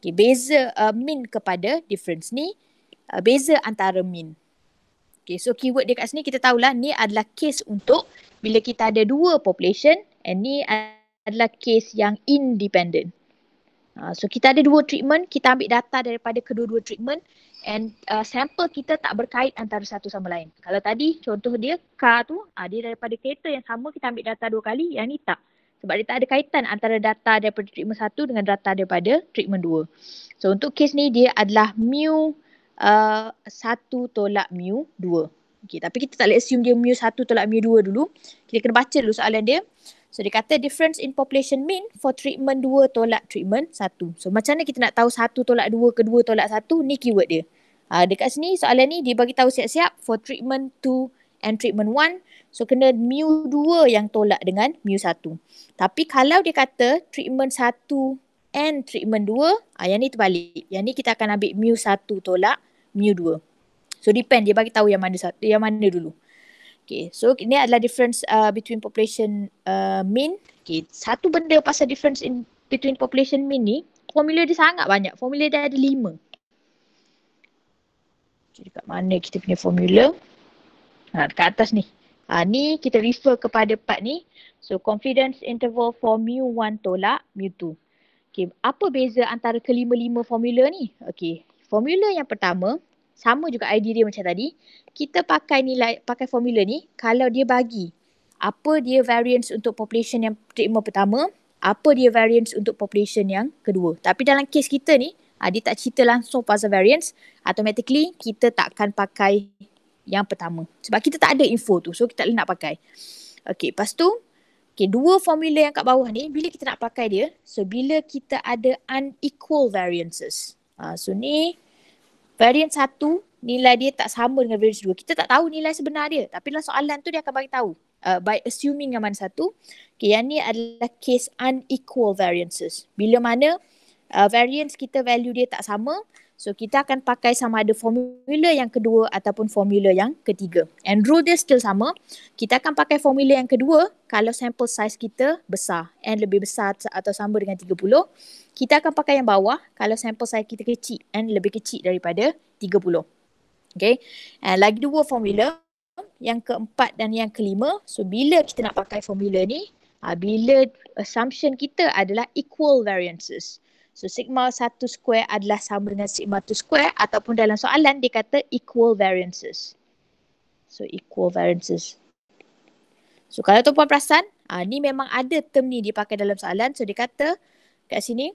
Okay. Beza uh, mean kepada difference ni. Uh, beza antara mean. Okay, so keyword dekat sini kita tahulah ni adalah case untuk bila kita ada dua population and ni adalah case yang independent. Uh, so kita ada dua treatment, kita ambil data daripada kedua-dua treatment and uh, sample kita tak berkait antara satu sama lain. Kalau tadi contoh dia car tu, uh, dia daripada kereta yang sama kita ambil data dua kali, yang ni tak. Sebab dia tak ada kaitan antara data daripada treatment satu dengan data daripada treatment dua. So untuk case ni dia adalah mu Uh, satu tolak mu dua. Okay, tapi kita tak boleh assume dia mu satu tolak mu dua dulu. Kita kena baca dulu soalan dia. So dia kata difference in population mean for treatment dua tolak treatment satu. So macam mana kita nak tahu satu tolak dua ke dua tolak satu ni keyword dia. Ha, dekat sini soalan ni dia bagi tahu siap-siap for treatment two and treatment one. So kena mu dua yang tolak dengan mu satu. Tapi kalau dia kata treatment satu and treatment dua, ha, yang ni terbalik. Yang ni kita akan ambil mu satu tolak Mew 2. So depend dia bagi tahu yang mana satu, yang mana dulu. Okay, so ini adalah difference uh, between population uh, mean. Okay, satu benda pasal difference in between population mean ni, formula dia sangat banyak. Formula dia ada lima. Okay, dekat mana kita punya formula? Ha, dekat atas ni. Ha, ni kita refer kepada part ni. So confidence interval for mu 1 tolak mu 2. Okay, apa beza antara kelima-lima formula ni? Okay, formula yang pertama sama juga idea dia macam tadi kita pakai nilai pakai formula ni kalau dia bagi apa dia variance untuk population yang treatment pertama apa dia variance untuk population yang kedua tapi dalam kes kita ni ah, dia tak cerita langsung pasal variance automatically kita takkan pakai yang pertama sebab kita tak ada info tu so kita tak nak pakai okey lepas tu okey dua formula yang kat bawah ni bila kita nak pakai dia so bila kita ada unequal variances Ha, so ni varian satu nilai dia tak sama dengan varian dua. Kita tak tahu nilai sebenar dia tapi dalam soalan tu dia akan bagi tahu. Uh, by assuming yang mana satu. Okay, yang ni adalah case unequal variances. Bila mana uh, variance kita value dia tak sama So kita akan pakai sama ada formula yang kedua ataupun formula yang ketiga. And rule dia still sama. Kita akan pakai formula yang kedua kalau sample size kita besar. N lebih besar atau sama dengan 30. Kita akan pakai yang bawah kalau sample size kita kecil. N lebih kecil daripada 30. Okay. And lagi dua formula. Yang keempat dan yang kelima. So bila kita nak pakai formula ni. Ah, bila assumption kita adalah equal variances. So sigma 1 square adalah sama dengan sigma 2 square ataupun dalam soalan dia kata equal variances. So equal variances. So kalau tuan-puan perasan, uh, ni memang ada term ni dia pakai dalam soalan. So dia kata kat sini,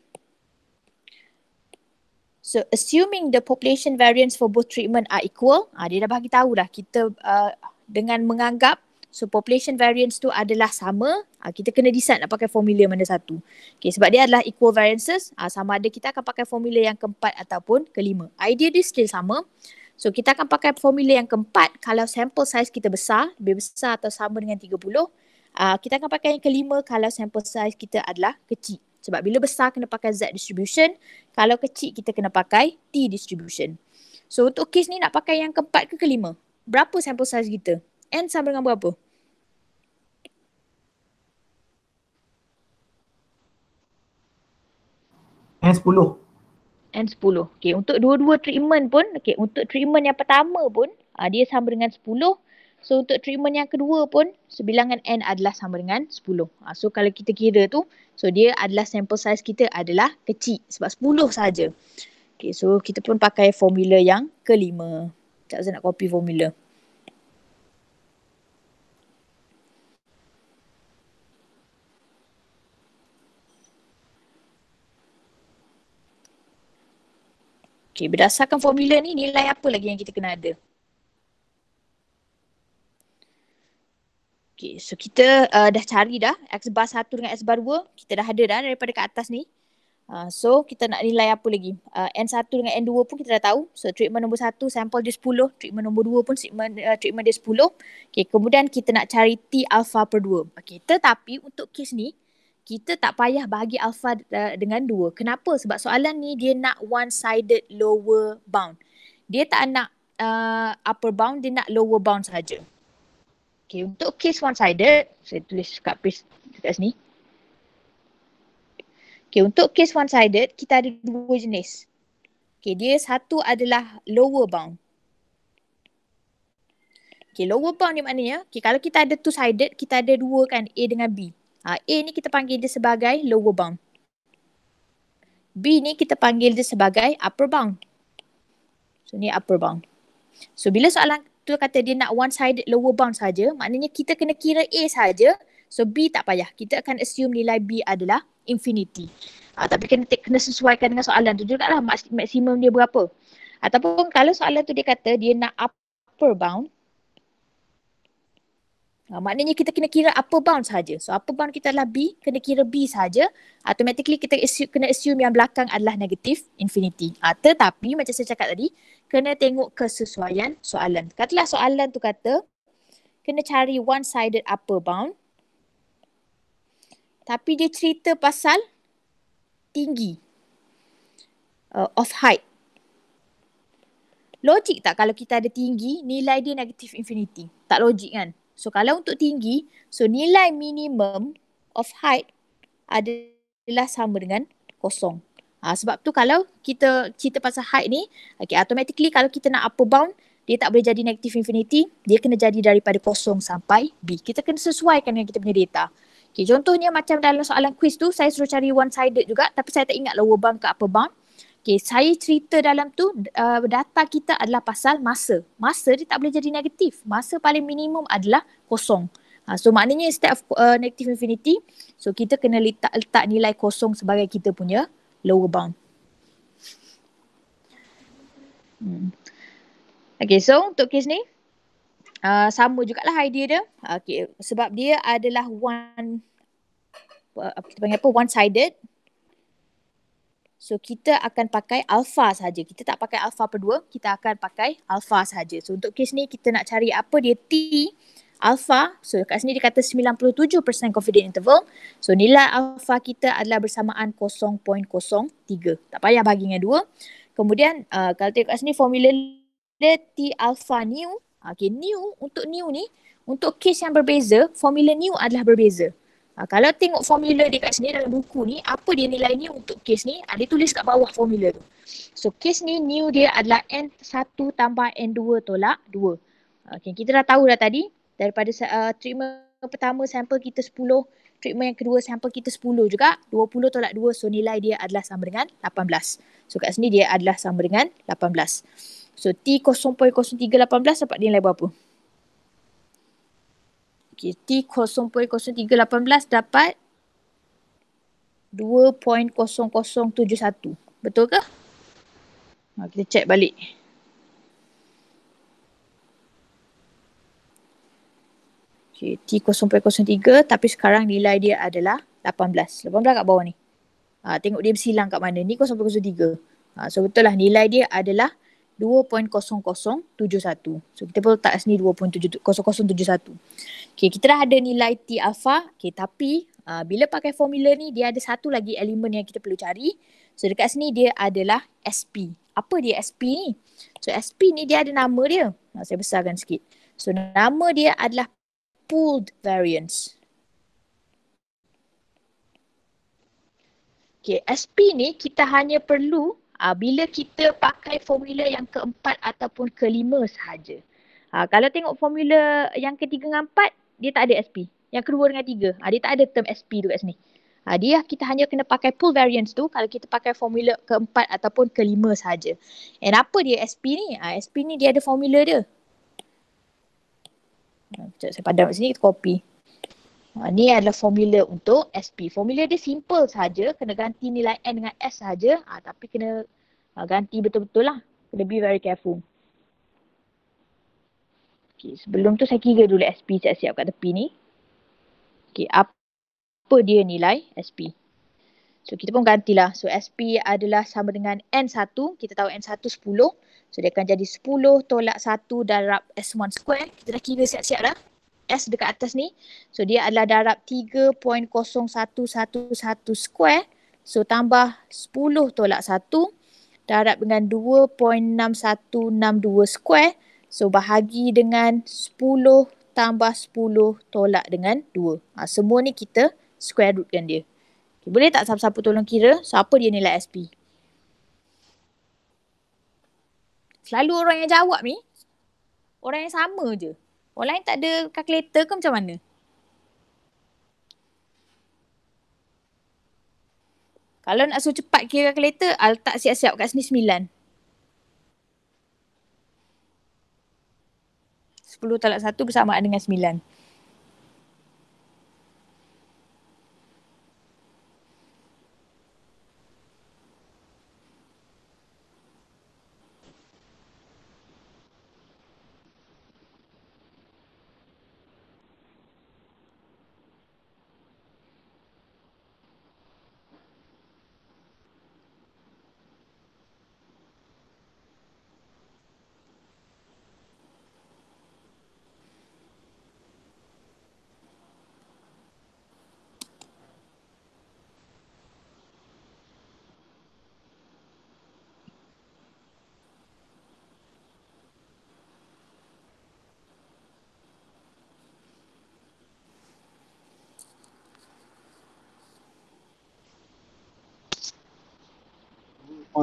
So assuming the population variance for both treatment are equal, uh, dia dah bagi tahu lah kita uh, dengan menganggap So population variance tu adalah sama, uh, kita kena decide nak pakai formula mana satu. Okay, sebab dia adalah equal variances, uh, sama ada kita akan pakai formula yang keempat ataupun kelima. Idea dia still sama. So kita akan pakai formula yang keempat kalau sample size kita besar, lebih besar atau sama dengan 30. Uh, ah, kita akan pakai yang kelima kalau sample size kita adalah kecil. Sebab bila besar kena pakai Z distribution, kalau kecil kita kena pakai T distribution. So untuk case ni nak pakai yang keempat ke kelima? Berapa sample size kita? N sama dengan berapa? 0.5. N10. N10. Okey, untuk dua-dua treatment pun, okey, untuk treatment yang pertama pun, uh, dia sama dengan 10. So untuk treatment yang kedua pun, sebilangan N adalah sama dengan 10. Uh, ah, so kalau kita kira tu, so dia adalah sample size kita adalah kecil sebab 10 saja. okay so kita pun pakai formula yang kelima. Tak usah nak copy formula. Okay, berdasarkan formula ni, nilai apa lagi yang kita kena ada? Okay, so kita uh, dah cari dah X bar 1 dengan X bar 2. Kita dah ada dah daripada kat atas ni. Uh, so kita nak nilai apa lagi? Uh, N1 dengan N2 pun kita dah tahu. So treatment nombor 1 sampel dia 10. Treatment nombor 2 pun treatment, uh, treatment dia 10. Okay, kemudian kita nak cari T alpha per 2. Okay, tetapi untuk kes ni, kita tak payah bagi alpha uh, dengan dua. Kenapa? Sebab soalan ni dia nak one-sided lower bound. Dia tak nak uh, upper bound, dia nak lower bound saja. Okay, untuk case one-sided, saya tulis kat page dekat sini. Okay, untuk case one-sided, kita ada dua jenis. Okay, dia satu adalah lower bound. Okay, lower bound ni maknanya, okay, kalau kita ada two-sided, kita ada dua kan, A dengan B. Uh, A ni kita panggil dia sebagai lower bound. B ni kita panggil dia sebagai upper bound. So ni upper bound. So bila soalan tu kata dia nak one side lower bound saja, maknanya kita kena kira A saja. So B tak payah. Kita akan assume nilai B adalah infinity. Uh, tapi kena, kena sesuaikan dengan soalan tu jugalah maksimum dia berapa. Ataupun kalau soalan tu dia kata dia nak upper bound, Uh, maknanya kita kena kira apa bound saja. So apa bound kita adalah B, kena kira B saja. Automatically kita assume, kena assume yang belakang adalah negatif infinity. Uh, tetapi macam saya cakap tadi, kena tengok kesesuaian soalan. Katalah soalan tu kata, kena cari one-sided upper bound. Tapi dia cerita pasal tinggi. Uh, of height. Logik tak kalau kita ada tinggi, nilai dia negatif infinity. Tak logik kan? So kalau untuk tinggi, so nilai minimum of height adalah sama dengan kosong. Ha, sebab tu kalau kita cerita pasal height ni, okay, automatically kalau kita nak upper bound, dia tak boleh jadi negatif infinity, dia kena jadi daripada kosong sampai B. Kita kena sesuaikan dengan kita punya data. Okay, contohnya macam dalam soalan quiz tu, saya suruh cari one-sided juga tapi saya tak ingat lower bound ke upper bound. Okay, saya cerita dalam tu uh, data kita adalah pasal masa. Masa dia tak boleh jadi negatif. Masa paling minimum adalah kosong. Ha, so maknanya instead of uh, negative infinity, so kita kena letak, letak nilai kosong sebagai kita punya lower bound. Hmm. Okay, so untuk kes ni, uh, sama jugalah idea dia. Okay, sebab dia adalah one, uh, kita panggil apa, one-sided. So kita akan pakai alpha saja. Kita tak pakai alpha per dua, kita akan pakai alpha saja. So untuk kes ni kita nak cari apa dia T alpha. So kat sini dia kata 97% confidence interval. So nilai alpha kita adalah bersamaan 0.03. Tak payah bagi dengan dua. Kemudian uh, kalau tengok kat sini formula dia T alpha new. Ah, okay, new untuk new ni untuk case yang berbeza, formula new adalah berbeza. Uh, kalau tengok formula dia kat sini dalam buku ni, apa dia nilai ni untuk kes ni, uh, dia tulis kat bawah formula tu. So kes ni, new dia adalah N1 tambah N2 tolak 2. Okay, kita dah tahu dah tadi, daripada uh, treatment pertama sampel kita 10, treatment yang kedua sampel kita 10 juga, 20 tolak 2, so nilai dia adalah sama dengan 18. So kat sini dia adalah sama dengan 18. So T0.0318 dapat nilai berapa? Okay, T 0.0318 dapat 2.0071. Betul ke? Ha, kita check balik. Okay, T 0.03 tapi sekarang nilai dia adalah 18. 18 kat bawah ni. Ha, tengok dia bersilang kat mana. Ni 0.03. Ha, so betul lah nilai dia adalah 18. 2.0071. So kita pun letak sini 2.0071. Okay, kita dah ada nilai T alpha. Okay, tapi uh, bila pakai formula ni, dia ada satu lagi elemen yang kita perlu cari. So dekat sini dia adalah SP. Apa dia SP ni? So SP ni dia ada nama dia. Nah, saya besarkan sikit. So nama dia adalah pooled variance. Okay, SP ni kita hanya perlu Uh, bila kita pakai formula yang keempat ataupun kelima sahaja. Uh, kalau tengok formula yang ketiga dengan empat, dia tak ada SP. Yang kedua dengan tiga, uh, dia tak ada term SP tu kat sini. Uh, dia kita hanya kena pakai pool variance tu kalau kita pakai formula keempat ataupun kelima sahaja. And apa dia SP ni? Uh, SP ni dia ada formula dia. Sekejap saya padam kat sini, kita copy. Ha, ni adalah formula untuk SP. Formula dia simple saja, kena ganti nilai N dengan S saja, ha, tapi kena ha, ganti betul-betul lah. Kena be very careful. Okay, sebelum tu saya kira dulu SP saya siap kat tepi ni. Okay, apa dia nilai SP? So kita pun gantilah. So SP adalah sama dengan N1. Kita tahu N1 10. So dia akan jadi 10 tolak 1 darab S1 square. Kita dah kira siap-siap dah. S dekat atas ni. So dia adalah darab 3.0111 square. So tambah 10 tolak 1 darab dengan 2.6162 square. So bahagi dengan 10 tambah 10 tolak dengan 2. Ha, semua ni kita square root kan dia. Okay, boleh tak siapa-siapa tolong kira siapa dia nilai SP? Selalu orang yang jawab ni, orang yang sama je. Orang lain tak ada calculator ke macam mana? Kalau nak suruh cepat kira calculator, Al tak siap-siap kat sini sembilan. Sepuluh talak satu bersama dengan sembilan.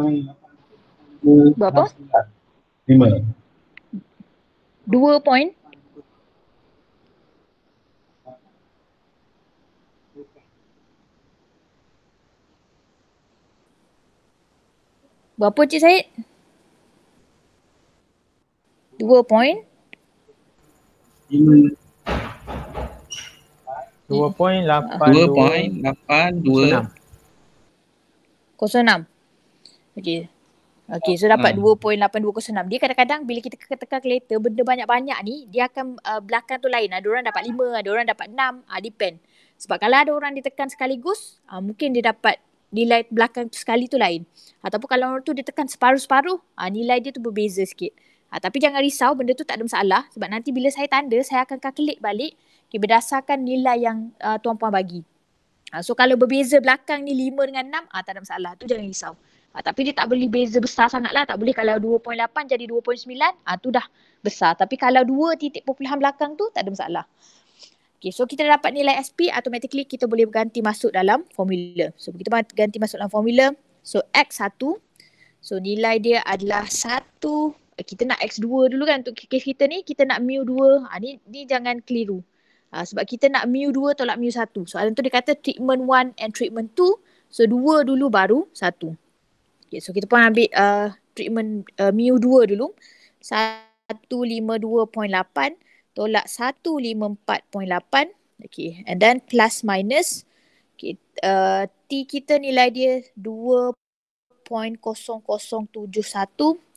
orang berapa? Lima. Dua point? Berapa Cik Syed? Dua point? Dua point lapan dua. Dua point lapan dua. Kosong enam. Okay. Okay, so dapat hmm. 2.8206. Dia kadang-kadang bila kita tekan kereta, benda banyak-banyak ni, dia akan uh, belakang tu lain. Ada orang dapat 5, ada orang dapat 6, uh, ah, depend. Sebab kalau ada orang ditekan sekaligus, uh, mungkin dia dapat nilai belakang tu sekali tu lain. Ataupun kalau orang tu ditekan separuh-separuh, uh, nilai dia tu berbeza sikit. Uh, tapi jangan risau, benda tu tak ada masalah. Sebab nanti bila saya tanda, saya akan calculate balik okay, berdasarkan nilai yang uh, tuan-puan bagi. Uh, so kalau berbeza belakang ni 5 dengan 6, uh, tak ada masalah. Tu jangan risau. Ha, tapi dia tak boleh beza besar sangat lah. Tak boleh kalau 2.8 jadi 2.9, ha, ah, tu dah besar. Tapi kalau 2 titik perpuluhan belakang tu, tak ada masalah. Okay, so kita dapat nilai SP, automatically kita boleh ganti masuk dalam formula. So, kita ganti masuk dalam formula. So, X1, so nilai dia adalah 1, eh, kita nak X2 dulu kan untuk kes kita ni kita nak mu2 ha, ah, ni, ni jangan keliru ha, sebab kita nak mu2 tolak mu1 soalan tu dia kata treatment 1 and treatment 2 so 2 dulu baru 1 Okay, so kita pun ambil uh, treatment uh, MIU 2 dulu. 152.8 tolak 154.8. Okay, and then plus minus. Okay, uh, T kita nilai dia 2.0071.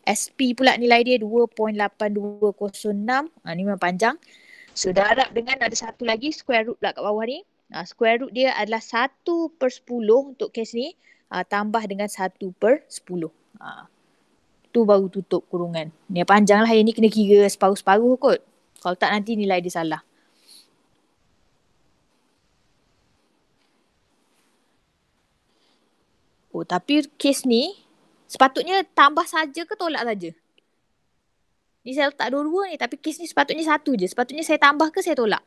SP pula nilai dia 2.8206. Ha, ni memang panjang. So, dah harap dengan ada satu lagi square root pula kat bawah ni. Uh, square root dia adalah 1 per 10 untuk kes ni uh, tambah dengan satu per sepuluh Uh, tu baru tutup kurungan. Ni panjang lah yang ni kena kira separuh-separuh kot. Kalau tak nanti nilai dia salah. Oh, tapi kes ni sepatutnya tambah saja ke tolak saja? Ni saya letak dua-dua ni tapi kes ni sepatutnya satu je. Sepatutnya saya tambah ke saya tolak?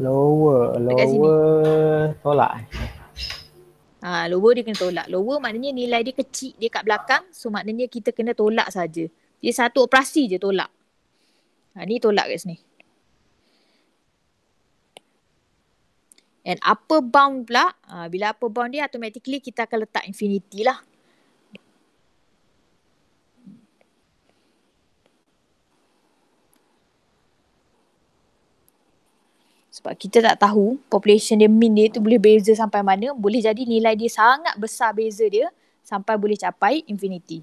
Lower, lower tolak. Ha, lower dia kena tolak. Lower maknanya nilai dia kecil dia kat belakang. So maknanya kita kena tolak saja. Dia satu operasi je tolak. Ha, ni tolak kat sini. And upper bound pula. Ha, bila upper bound dia automatically kita akan letak infinity lah. sebab kita tak tahu population dia min dia tu boleh beza sampai mana boleh jadi nilai dia sangat besar beza dia sampai boleh capai infinity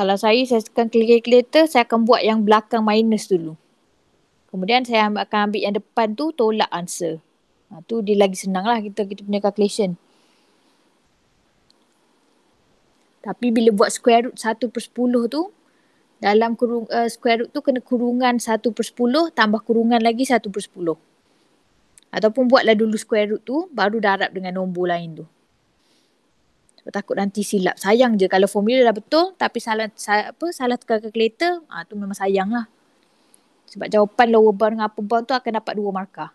kalau saya saya tekan calculator saya akan buat yang belakang minus dulu kemudian saya akan ambil yang depan tu tolak answer ha, tu dia lagi senang lah kita, kita punya calculation tapi bila buat square root 1 per 10 tu dalam kurung, uh, square root tu kena kurungan 1 per 10 tambah kurungan lagi 1 per 10 ataupun buatlah dulu square root tu baru darab dengan nombor lain tu sebab takut nanti silap. Sayang je kalau formula dah betul tapi salah apa salah tukar kalkulator, ah tu memang sayang lah. Sebab jawapan lower bound dengan upper bound tu akan dapat dua markah.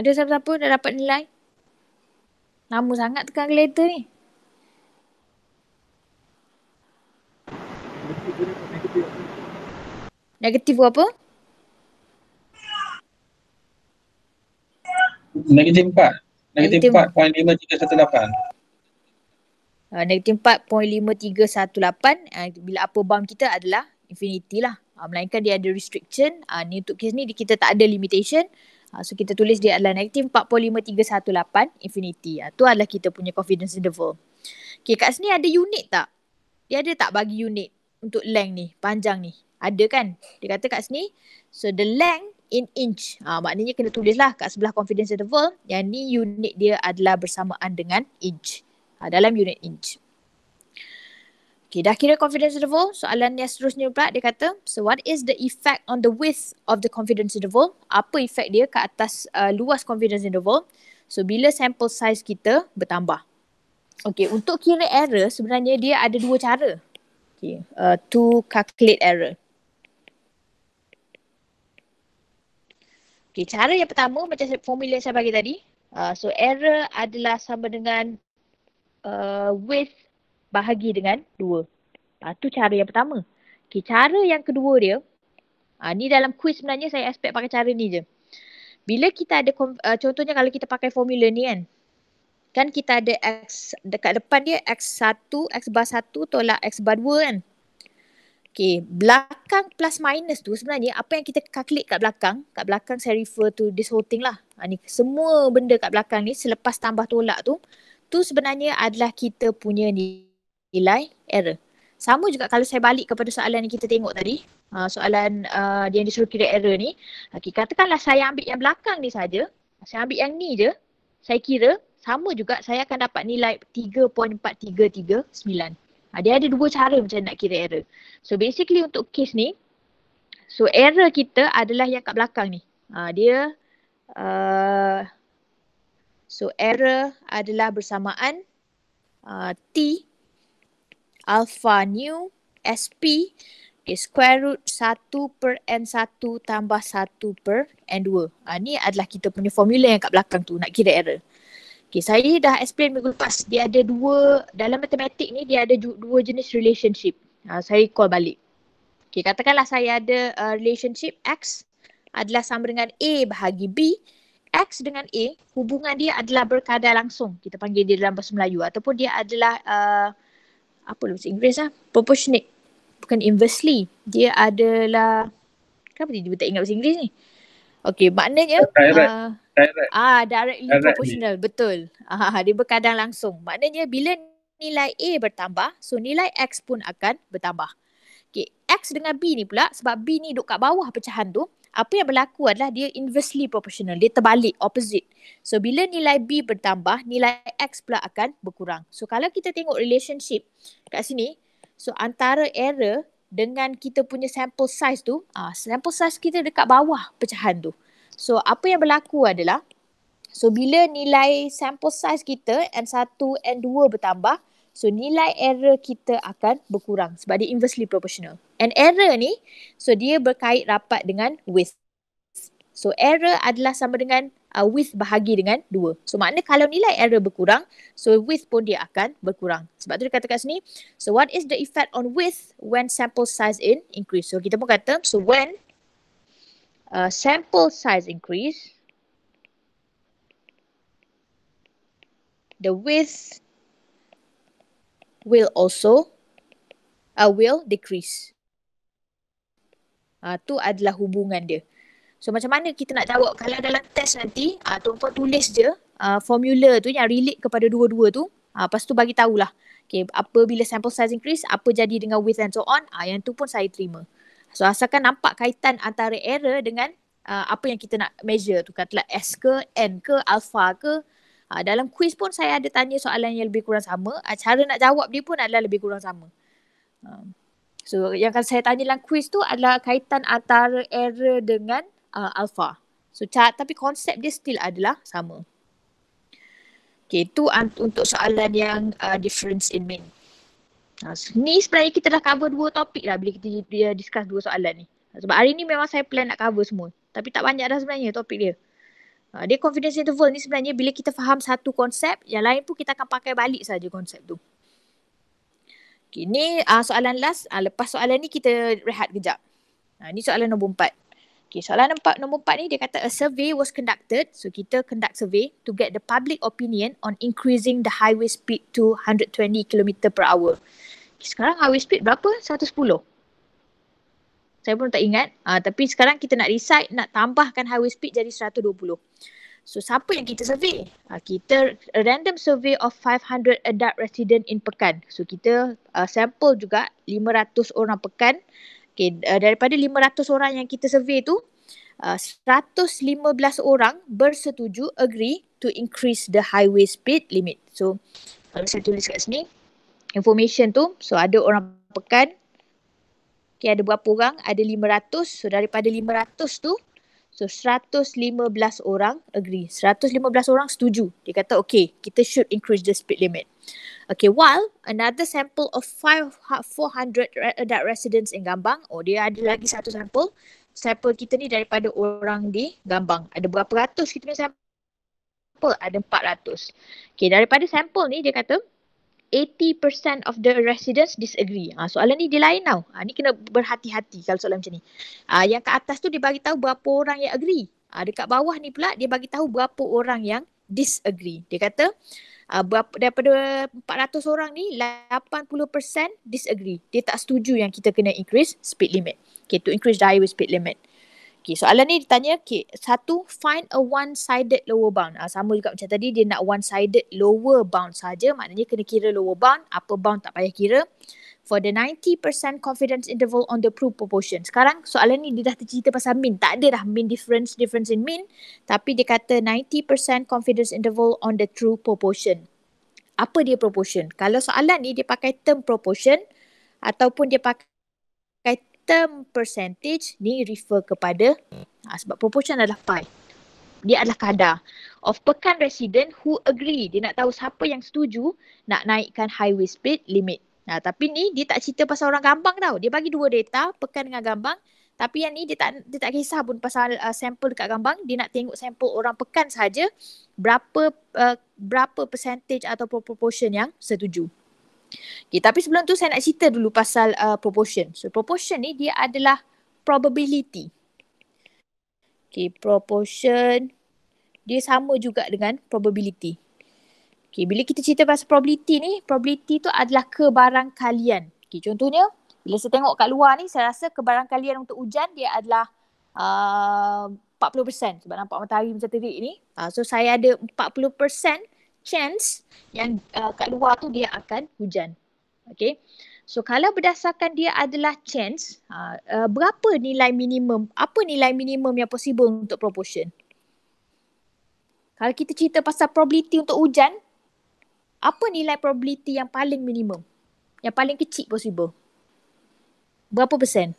Ada siapa-siapa dah dapat nilai? Lama sangat tekan kereta ni. Negatif apa? Negatif 4. Negatif 4.5318. Uh, negatif 4.5318 uh, ah, ah, bila apa bomb kita adalah infinity lah. Uh, melainkan dia ada restriction. Uh, ni untuk kes ni kita tak ada limitation. Ha, so kita tulis dia adalah negatif 45318 infinity. Ha, tu adalah kita punya confidence interval. Okay kat sini ada unit tak? Dia ada tak bagi unit untuk length ni, panjang ni? Ada kan? Dia kata kat sini, so the length in inch. Ha, maknanya kena tulislah kat sebelah confidence interval. Yang ni unit dia adalah bersamaan dengan inch. Ha, dalam unit inch. Okay, dah kira confidence interval. Soalan yang seterusnya pula dia kata, so what is the effect on the width of the confidence interval? Apa efek dia ke atas uh, luas confidence interval? So bila sample size kita bertambah. Okay, untuk kira error sebenarnya dia ada dua cara. Okay, uh, to calculate error. Okay, cara yang pertama macam formula yang saya bagi tadi. Uh, so error adalah sama dengan uh, width bahagi dengan dua. Itu ha, cara yang pertama. Okay, cara yang kedua dia, ha, ni dalam kuis sebenarnya saya expect pakai cara ni je. Bila kita ada, uh, contohnya kalau kita pakai formula ni kan, kan kita ada X dekat depan dia X1, X bar 1 tolak X bar 2 kan. Okay, belakang plus minus tu sebenarnya apa yang kita kalkulik kat belakang, kat belakang saya refer to this whole thing lah. Ha, ni, semua benda kat belakang ni selepas tambah tolak tu, tu sebenarnya adalah kita punya ni nilai error. Sama juga kalau saya balik kepada soalan yang kita tengok tadi, uh, soalan uh, yang disuruh kira error ni, okay, katakanlah saya ambil yang belakang ni saja, saya ambil yang ni je, saya kira sama juga saya akan dapat nilai 3.4339. Ha, ah, dia ada dua cara macam nak kira error. So basically untuk case ni, so error kita adalah yang kat belakang ni. Ha, dia, uh, so error adalah bersamaan uh, T alpha new sp okay, square root 1 per n1 tambah 1 per n2. Ha, ni adalah kita punya formula yang kat belakang tu nak kira error. Okay, saya dah explain minggu lepas. Dia ada dua, dalam matematik ni dia ada dua jenis relationship. Ha, saya call balik. Okay, katakanlah saya ada uh, relationship X adalah sama dengan A bahagi B. X dengan A, hubungan dia adalah berkadar langsung. Kita panggil dia dalam bahasa Melayu. Ataupun dia adalah uh, apa lah bahasa Inggeris lah proportionate bukan inversely dia adalah kenapa dia tak ingat bahasa Inggeris ni okey maknanya ah uh, direct. uh, directly, directly proportional betul uh, dia berkadang langsung maknanya bila nilai A bertambah so nilai X pun akan bertambah Okay, X dengan B ni pula sebab B ni duduk kat bawah pecahan tu apa yang berlaku adalah dia inversely proportional. Dia terbalik, opposite. So, bila nilai B bertambah, nilai X pula akan berkurang. So, kalau kita tengok relationship kat sini, so antara error dengan kita punya sample size tu, uh, sample size kita dekat bawah pecahan tu. So, apa yang berlaku adalah, so bila nilai sample size kita N1, N2 bertambah, So nilai error kita akan berkurang sebab dia inversely proportional. And error ni, so dia berkait rapat dengan width. So error adalah sama dengan uh, width bahagi dengan 2. So maknanya kalau nilai error berkurang, so width pun dia akan berkurang. Sebab tu dia kata kat sini, so what is the effect on width when sample size in increase? So kita pun kata, so when uh, sample size increase, the width will also uh, will decrease. Ah uh, tu adalah hubungan dia. So macam mana kita nak jawab kalau dalam test nanti ah uh, tuan-tuan tulis je uh, formula tu yang relate kepada dua-dua tu. Ah uh, lepas tu bagi tahulah. Okay, apa bila sample size increase, apa jadi dengan width and so on, ah uh, yang tu pun saya terima. So asalkan nampak kaitan antara error dengan uh, apa yang kita nak measure tu katalah S ke N ke alpha ke Uh, dalam kuis pun saya ada tanya soalan yang lebih kurang sama. Uh, cara nak jawab dia pun adalah lebih kurang sama. Uh, so yang akan saya tanya dalam kuis tu adalah kaitan antara error dengan uh, alpha. So ca- tapi konsep dia still adalah sama. Okay, tu untuk soalan yang uh, difference in mean. Uh, ni sebenarnya kita dah cover dua topik lah bila kita dia discuss dua soalan ni. Sebab hari ni memang saya plan nak cover semua. Tapi tak banyak dah sebenarnya topik dia. Uh, dia confidence interval ni sebenarnya bila kita faham satu konsep, yang lain pun kita akan pakai balik saja konsep tu. Okay, ni uh, soalan last. Uh, lepas soalan ni kita rehat kejap. Uh, ni soalan nombor empat. Okay, soalan empat, nombor empat ni dia kata a survey was conducted. So kita conduct survey to get the public opinion on increasing the highway speed to 120 km per hour. Okay, sekarang highway speed berapa? 110. Saya pun tak ingat. Uh, tapi sekarang kita nak decide nak tambahkan highway speed jadi 120. So siapa yang kita survey? Uh, kita random survey of 500 adult resident in Pekan. So kita uh, sample juga 500 orang Pekan. Okay, uh, daripada 500 orang yang kita survey tu, uh, 115 orang bersetuju agree to increase the highway speed limit. So kalau saya tulis kat sini, information tu, so ada orang Pekan Okay, ada berapa orang? Ada 500. So, daripada 500 tu, so 115 orang agree. 115 orang setuju. Dia kata, okay, kita should increase the speed limit. Okay, while another sample of 500, 400 ha, adult residents in Gambang, oh, dia ada lagi satu sample. Sample kita ni daripada orang di Gambang. Ada berapa ratus kita punya sample? Ada 400. Okay, daripada sample ni, dia kata, 80% of the residents disagree. Ha, soalan ni dia lain tau. Ha, ni kena berhati-hati kalau soalan macam ni. Ha, yang kat atas tu dia bagi tahu berapa orang yang agree. Ha, dekat bawah ni pula dia bagi tahu berapa orang yang disagree. Dia kata ha, berapa, daripada 400 orang ni 80% disagree. Dia tak setuju yang kita kena increase speed limit. Okay, to increase the highway speed limit. Okay, soalan ni ditanya, okay, satu, find a one-sided lower bound. Ha, sama juga macam tadi, dia nak one-sided lower bound saja. maknanya kena kira lower bound, apa bound tak payah kira. For the 90% confidence interval on the proof proportion. Sekarang soalan ni dia dah tercerita pasal mean. Tak ada dah mean difference, difference in mean. Tapi dia kata 90% confidence interval on the true proportion. Apa dia proportion? Kalau soalan ni dia pakai term proportion ataupun dia pakai term percentage ni refer kepada ha, sebab proportion adalah pi. Dia adalah kadar of pekan resident who agree. Dia nak tahu siapa yang setuju nak naikkan highway speed limit. Nah, ha, tapi ni dia tak cerita pasal orang gambang tau. Dia bagi dua data, pekan dengan gambang. Tapi yang ni dia tak dia tak kisah pun pasal uh, sampel dekat gambang, dia nak tengok sampel orang pekan saja berapa uh, berapa percentage atau proportion yang setuju. Okay, tapi sebelum tu saya nak cerita dulu pasal uh, proportion. So proportion ni dia adalah probability. Okay, proportion dia sama juga dengan probability. Okay, bila kita cerita pasal probability ni, probability tu adalah kebarangkalian. Okay, contohnya, bila saya tengok kat luar ni, saya rasa kebarangkalian untuk hujan dia adalah uh, 40% sebab nampak matahari macam terik ni. Uh, so saya ada 40% chance yang uh, kat luar tu dia akan hujan. Okay. So kalau berdasarkan dia adalah chance, uh, uh, berapa nilai minimum, apa nilai minimum yang possible untuk proportion? Kalau kita cerita pasal probability untuk hujan, apa nilai probability yang paling minimum? Yang paling kecil possible? Berapa persen?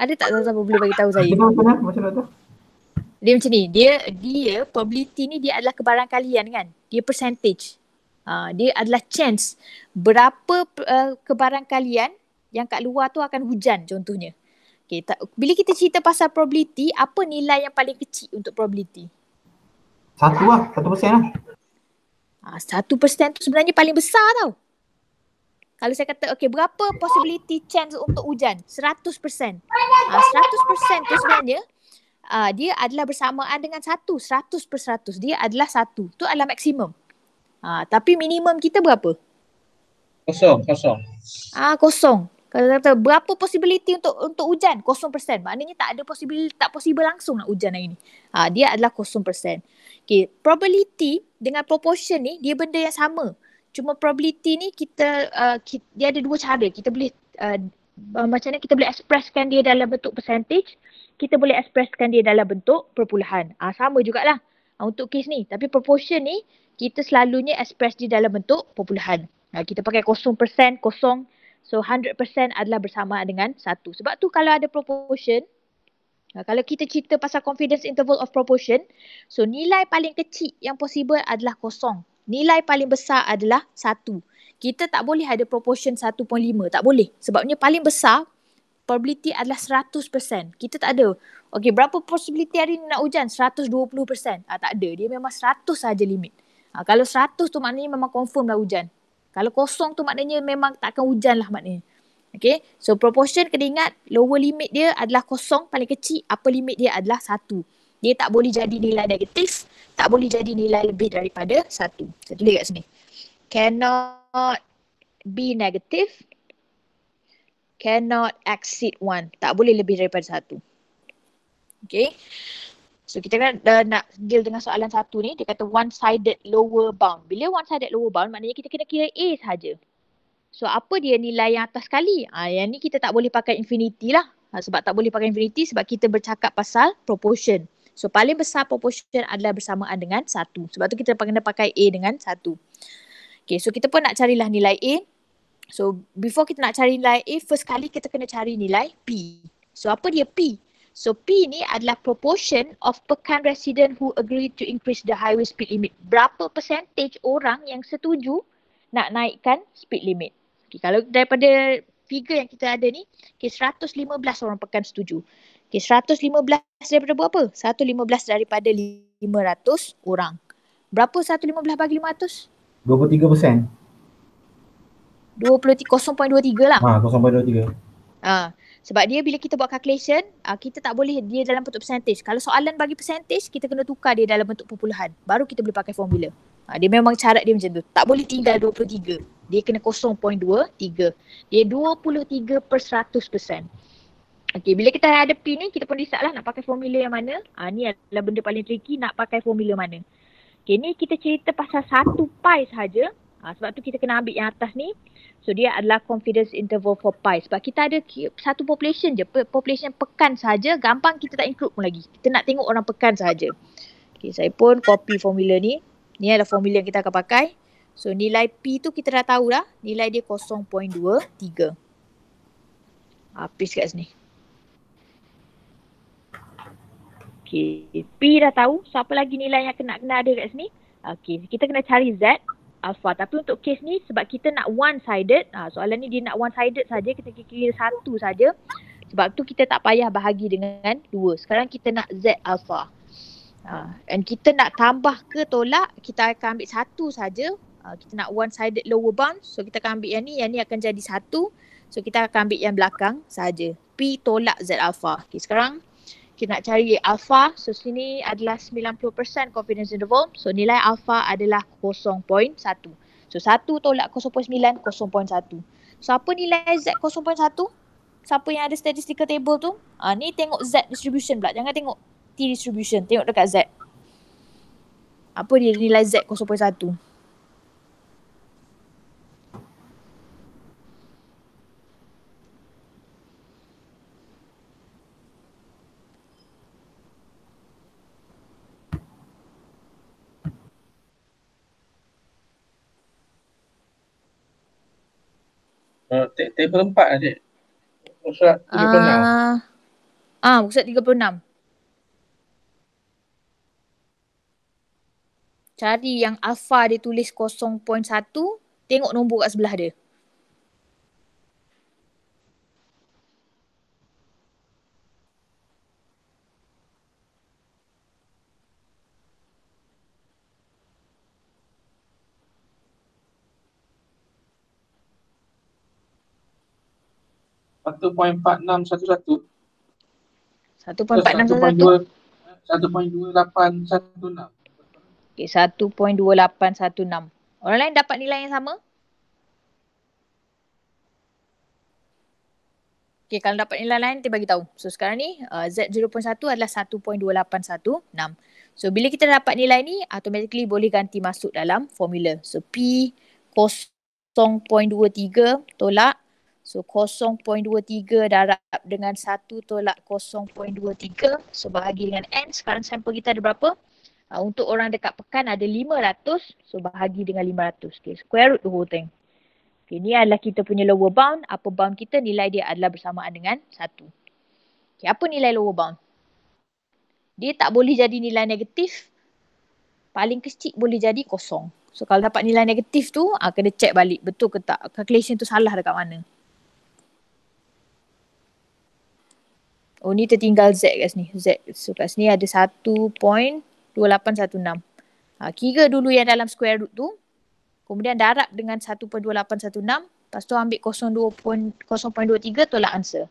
Ada tak Zaza boleh bagi tahu saya? Kenapa? Kenapa? Macam dia macam ni dia dia probability ni dia adalah kebarangkalian kan dia percentage uh, dia adalah chance berapa uh, eh, kebarangkalian yang kat luar tu akan hujan contohnya okay, ta- bila kita cerita pasal probability apa nilai yang paling kecil untuk probability satu lah satu persen lah ha, satu persen tu sebenarnya paling besar tau kalau saya kata okay berapa possibility chance untuk hujan 100% uh, 100% tu sebenarnya uh, dia adalah bersamaan dengan satu, seratus per seratus. Dia adalah satu. Itu adalah maksimum. Uh, tapi minimum kita berapa? Kosong, kosong. Ah uh, kosong. Kalau kata berapa possibility untuk untuk hujan? Kosong persen. Maknanya tak ada possibility, tak possible langsung nak hujan hari ni. Uh, dia adalah kosong persen. Okay, probability dengan proportion ni dia benda yang sama. Cuma probability ni kita, uh, kita dia ada dua cara. Kita boleh uh, macam mana kita boleh expresskan dia dalam bentuk percentage kita boleh expresskan dia dalam bentuk perpuluhan. Ah ha, sama jugalah ha, untuk kes ni. Tapi proportion ni kita selalunya express dia dalam bentuk perpuluhan. Ha, kita pakai kosong persen kosong. So 100% adalah bersama dengan satu. Sebab tu kalau ada proportion ah, kalau kita cerita pasal confidence interval of proportion, so nilai paling kecil yang possible adalah kosong. Nilai paling besar adalah satu. Kita tak boleh ada proportion 1.5, tak boleh. Sebabnya paling besar probability adalah 100%. Kita tak ada. Okey, berapa possibility hari ni nak hujan? 120%. Ha, ah, tak ada. Dia memang 100 saja limit. Ha, kalau 100 tu maknanya memang confirm lah hujan. Kalau kosong tu maknanya memang tak akan hujan lah maknanya. Okay, so proportion kena ingat lower limit dia adalah kosong paling kecil, apa limit dia adalah satu. Dia tak boleh jadi nilai negatif, tak boleh jadi nilai lebih daripada satu. Saya tulis kat sini. Cannot be negative, cannot exceed one. Tak boleh lebih daripada satu. Okay. So kita kan dah nak deal dengan soalan satu ni. Dia kata one-sided lower bound. Bila one-sided lower bound maknanya kita kena kira A saja. So apa dia nilai yang atas sekali? Ha, yang ni kita tak boleh pakai infinity lah. Ha, sebab tak boleh pakai infinity sebab kita bercakap pasal proportion. So paling besar proportion adalah bersamaan dengan satu. Sebab tu kita kena pakai A dengan satu. Okay, so kita pun nak carilah nilai A. So before kita nak cari nilai A, first kali kita kena cari nilai P. So apa dia P? So P ni adalah proportion of pekan resident who agree to increase the highway speed limit. Berapa percentage orang yang setuju nak naikkan speed limit. Okay, kalau daripada figure yang kita ada ni, okay, 115 orang pekan setuju. Okay, 115 daripada berapa? 115 daripada 500 orang. Berapa 115 bagi 500? 23 0.23 lah. Ha, 0.23. Ha. Sebab dia bila kita buat calculation, uh, kita tak boleh dia dalam bentuk percentage. Kalau soalan bagi percentage, kita kena tukar dia dalam bentuk perpuluhan. Baru kita boleh pakai formula. Ha, dia memang cara dia macam tu. Tak boleh tinggal 23. Dia kena 0.23. Dia 23 per 100%. Okay, bila kita ada P ni, kita pun risak lah nak pakai formula yang mana. Ha, ni adalah benda paling tricky, nak pakai formula mana. Okay, ni kita cerita pasal satu pi sahaja. Ha, sebab tu kita kena ambil yang atas ni. So dia adalah confidence interval for pi. Sebab kita ada satu population je. Population pekan saja, Gampang kita tak include pun lagi. Kita nak tengok orang pekan sahaja. Okay, saya pun copy formula ni. Ni adalah formula yang kita akan pakai. So nilai P tu kita dah tahu dah. Nilai dia 0.23. Habis kat sini. Okay. P dah tahu. So apa lagi nilai yang kena kena ada kat sini? Okay. Kita kena cari Z alpha. Tapi untuk kes ni sebab kita nak one sided, ha, ah, soalan ni dia nak one sided saja, kita kira satu saja. Sebab tu kita tak payah bahagi dengan dua. Sekarang kita nak Z alpha. Ha, and kita nak tambah ke tolak, kita akan ambil satu saja. Ha, kita nak one sided lower bound. So kita akan ambil yang ni, yang ni akan jadi satu. So kita akan ambil yang belakang saja. P tolak Z alpha. Okay, sekarang kita nak cari alpha. So sini adalah 90% confidence interval. So nilai alpha adalah 0.1. So 1 tolak 0.9, 0.1. So apa nilai Z 0.1? Siapa yang ada statistical table tu? Ha, ni tengok Z distribution pula. Jangan tengok T distribution. Tengok dekat Z. Apa dia nilai Z 0.1? Eh, table empat ada. Ustaz 36. Ah, ah Ustaz 36. Cari yang Alfa dia tulis 0.1, tengok nombor kat sebelah dia. 1.4611 Okay, 1.2816 Orang lain dapat nilai yang sama? Okay, kalau dapat nilai lain, nanti bagi tahu. So, sekarang ni uh, Z0.1 adalah 1.2816. So, bila kita dapat nilai ni, automatically boleh ganti masuk dalam formula. So, P 0.23 tolak So 0.23 darab dengan 1 tolak 0.23 So bahagi dengan N sekarang sampel kita ada berapa? Uh, untuk orang dekat pekan ada 500 So bahagi dengan 500 okay, Square root the whole thing okay, Ini adalah kita punya lower bound Apa bound kita nilai dia adalah bersamaan dengan 1 okay, Apa nilai lower bound? Dia tak boleh jadi nilai negatif Paling kecil boleh jadi kosong So kalau dapat nilai negatif tu uh, Kena check balik betul ke tak Calculation tu salah dekat mana Oh ni tertinggal Z kat sini. Z so kat sini ada 1.2816. Ha, kira dulu yang dalam square root tu. Kemudian darab dengan 1.2816. Lepas tu ambil 0.2, 0.23 tolak answer.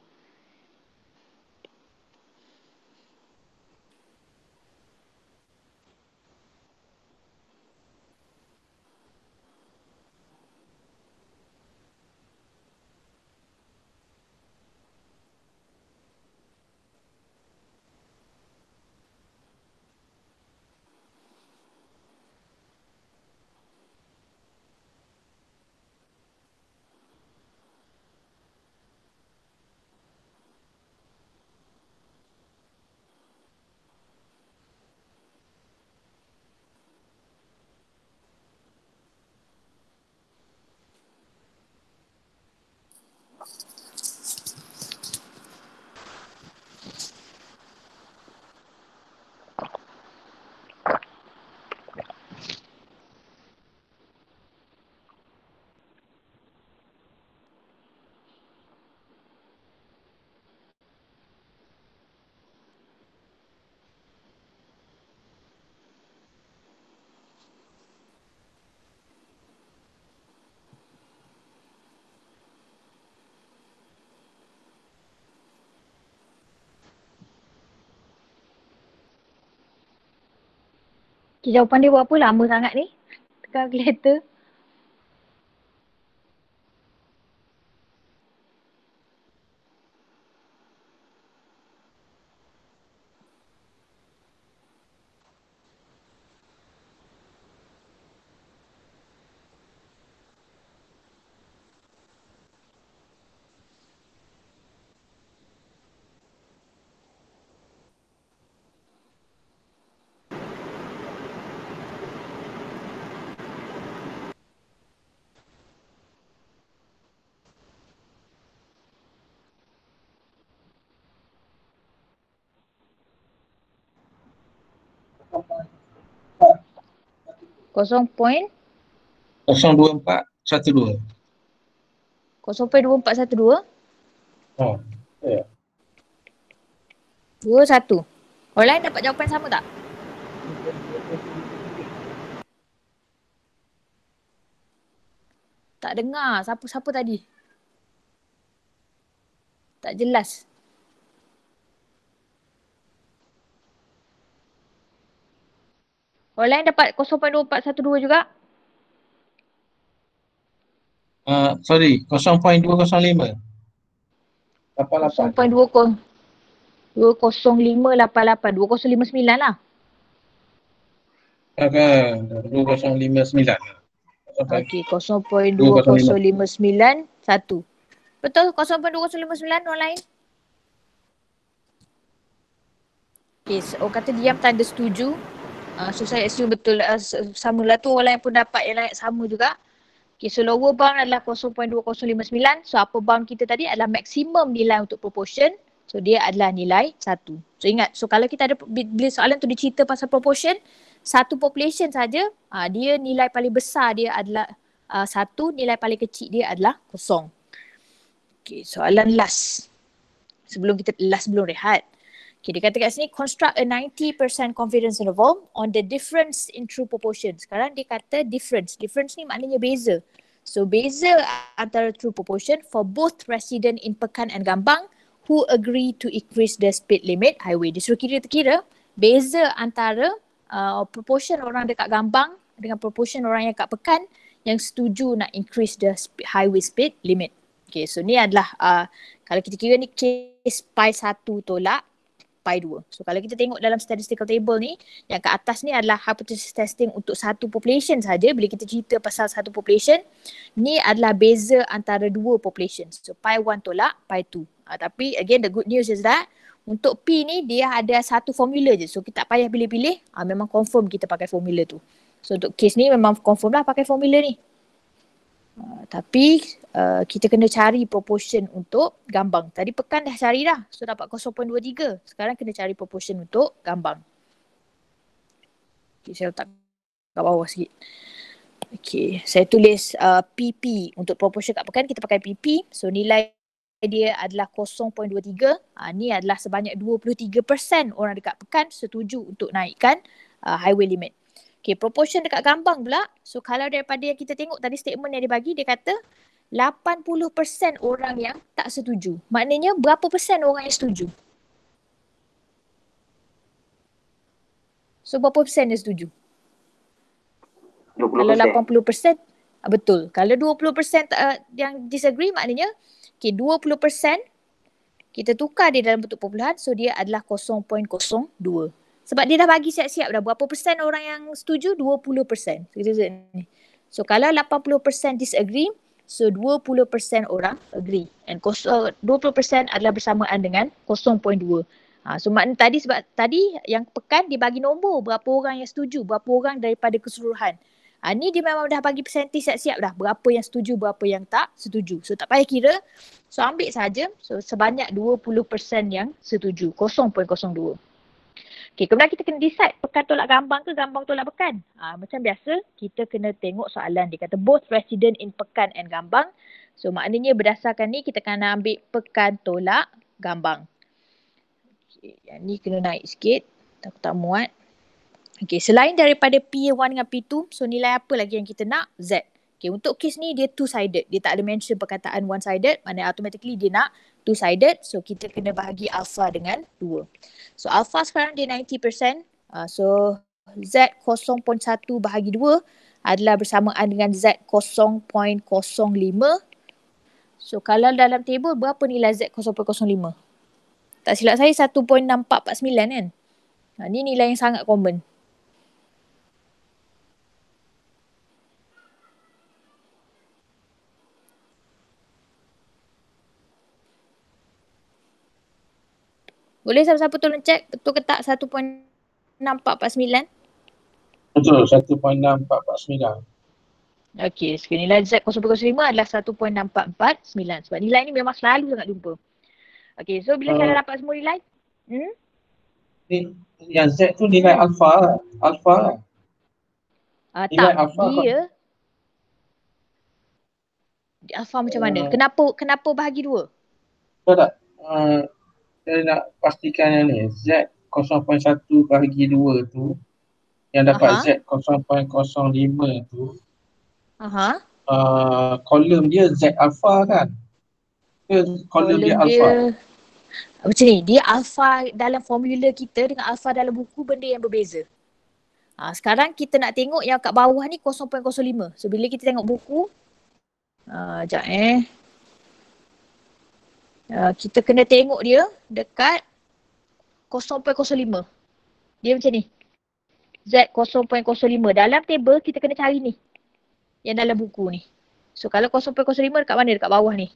Okay, jawapan dia buat apa lama sangat ni? Tekan calculator. Dua satu. Orang lain dapat jawapan sama tak? Tak dengar siapa-siapa tadi. Tak jelas. Orang lain dapat 0.2412 juga? Uh, sorry, 0.205. Dapat 8. 0.20. 20588. 2059 lah. Okay, 2059 lah. Okay, 0.2059 1. Betul 0.2059 online? Okay, so, orang kata diam tanda setuju. Ah, so saya assume betul uh, ah, sama lah tu orang lain pun dapat yang lain sama juga. Okay, so lower bound adalah 0.2059. So apa bound kita tadi adalah maksimum nilai untuk proportion. So dia adalah nilai satu. So ingat, so kalau kita ada bila soalan tu dicerita pasal proportion, satu population saja, uh, dia nilai paling besar dia adalah uh, satu, nilai paling kecil dia adalah kosong. Okay, soalan last. Sebelum kita, last sebelum rehat. Okay, dia kata kat sini, construct a 90% confidence interval on the difference in true proportion. Sekarang dia kata difference. Difference ni maknanya beza. So, beza antara true proportion for both resident in Pekan and Gambang who agree to increase the speed limit highway. Dia suruh kira-kira beza antara uh, proportion orang dekat Gambang dengan proportion orang yang dekat Pekan yang setuju nak increase the speed, highway speed limit. Okay, so ni adalah uh, kalau kita kira ni case pi satu tolak, pi 2. So kalau kita tengok dalam statistical table ni, yang kat atas ni adalah hypothesis testing untuk satu population saja. Bila kita cerita pasal satu population, ni adalah beza antara dua population. So pi 1 tolak pi 2. Uh, ha, tapi again the good news is that untuk p ni dia ada satu formula je. So kita tak payah pilih-pilih, uh, memang confirm kita pakai formula tu. So untuk case ni memang confirm lah pakai formula ni. Ah, tapi uh, kita kena cari proportion untuk gambang. Tadi pekan dah cari dah. So dapat 0.23. Sekarang kena cari proportion untuk gambang. Okay, saya letak kat bawah sikit. Okay, saya tulis uh, ah, PP untuk proportion kat pekan. Kita pakai PP. So nilai dia adalah 0.23. Uh, ni adalah sebanyak 23% orang dekat pekan setuju untuk naikkan uh, highway limit. Okay, proportion dekat gambang pula. So, kalau daripada yang kita tengok tadi statement yang dia bagi, dia kata 80% orang yang tak setuju. Maknanya berapa persen orang yang setuju? So, berapa persen yang setuju? 20%. Kalau 80% ah, betul. Kalau 20% ah, yang disagree maknanya okay, 20% kita tukar dia dalam bentuk perpuluhan so dia adalah 0.02. Sebab dia dah bagi siap-siap dah. Berapa persen orang yang setuju? 20 persen. So kalau 80 persen disagree, so 20 persen orang agree. And kos- uh, 20 persen adalah bersamaan dengan 0.2. Ha, so maknanya tadi sebab tadi yang pekan dia bagi nombor berapa orang yang setuju, berapa orang daripada keseluruhan. Ha, ni dia memang dah bagi persenti siap-siap dah. Berapa yang setuju, berapa yang tak setuju. So tak payah kira. So ambil saja so, sebanyak 20% yang setuju. 0.02. Okey, kemudian kita kena decide bekan tolak gambang ke gambang tolak bekan. Ha, ah, macam biasa, kita kena tengok soalan. Dia kata both resident in pekan and gambang. So, maknanya berdasarkan ni kita kena ambil pekan tolak gambang. Okay, yang ni kena naik sikit. Takut tak muat. Okay, selain daripada P1 dengan P2, so nilai apa lagi yang kita nak? Z. Okay, untuk kes ni dia two-sided. Dia tak ada mention perkataan one-sided. Mana automatically dia nak two-sided. So kita kena bahagi alpha dengan dua. So alpha sekarang dia 90%. Uh, ah, so Z 0.1 bahagi dua adalah bersamaan dengan Z 0.05. So kalau dalam table berapa nilai Z 0.05? Tak silap saya 1.6449 kan? Ha, ni nilai yang sangat common. Boleh siapa-siapa tolong check betul ke tak 1.6449? Betul 1.6449. Okey, sekian nilai Z0.05 adalah 1.6449 sebab nilai ni memang selalu sangat jumpa. Okey, so bila uh, saya hmm. dapat semua nilai? Hmm? Ni, yang Z tu nilai alpha lah. Alfa lah. Uh, nilai tak, alfa dia kot. alfa macam uh, mana? Hmm. Kenapa kenapa bahagi dua? Tak tak. Uh, saya nak pastikan yang ni Z 0.1 bahagi 2 tu yang dapat Aha. Z 0.05 tu Aha. Uh, kolum dia Z alpha kan ke kolum dia, dia alpha macam ni, dia alpha dalam formula kita dengan alpha dalam buku benda yang berbeza. Ha, sekarang kita nak tengok yang kat bawah ni 0.05. So bila kita tengok buku, uh, ah, sekejap eh. Uh, kita kena tengok dia dekat 0.05. Dia macam ni. Z 0.05. Dalam table kita kena cari ni. Yang dalam buku ni. So kalau 0.05 dekat mana? Dekat bawah ni.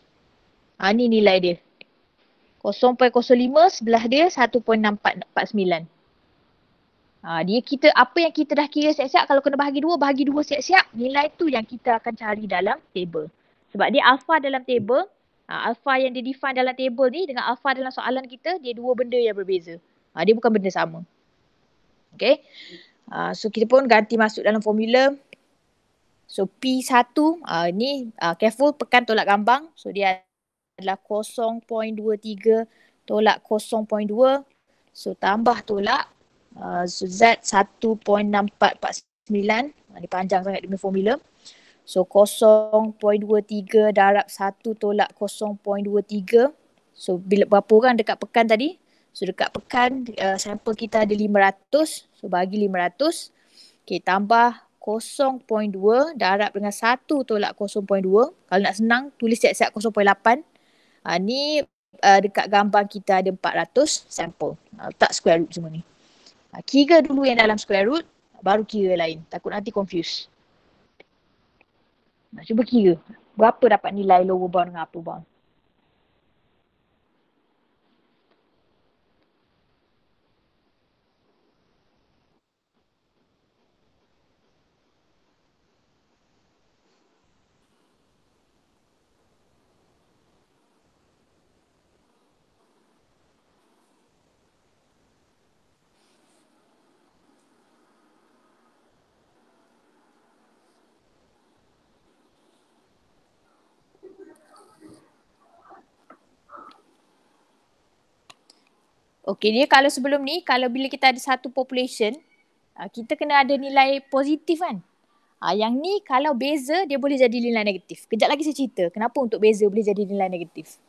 Ha, ni nilai dia. 0.05 sebelah dia 1.649. Ha, ah, dia kita apa yang kita dah kira siap-siap kalau kena bahagi dua, bahagi dua siap-siap nilai tu yang kita akan cari dalam table. Sebab dia alpha dalam table uh, ha, alfa yang dia define dalam table ni dengan alpha dalam soalan kita dia dua benda yang berbeza. Uh, dia bukan benda sama. Okay. Uh, ha, so kita pun ganti masuk dalam formula. So P1 uh, ni uh, careful pekan tolak gambang. So dia adalah 0.23 tolak 0.2. So tambah tolak. Uh, so Z 1.6449. Uh, dia panjang sangat dengan formula. So 0.23 darab 1 tolak 0.23. So bila berapa orang dekat pekan tadi? So dekat pekan uh, sampel kita ada 500. So bagi 500. Okay tambah 0.2 darab dengan 1 tolak 0.2. Kalau nak senang tulis siap-siap 0.8. Uh, ah, ni uh, dekat gambar kita ada 400 sampel. Uh, letak square root semua ni. Uh, kira dulu yang dalam square root baru kira lain. Takut nanti confuse. Nak cuba kira berapa dapat nilai lower bound dengan upper bound. Okey, dia kalau sebelum ni kalau bila kita ada satu population, uh, kita kena ada nilai positif kan? uh, yang ni kalau beza dia boleh jadi nilai negatif. Kejap lagi saya cerita kenapa untuk beza boleh jadi nilai negatif.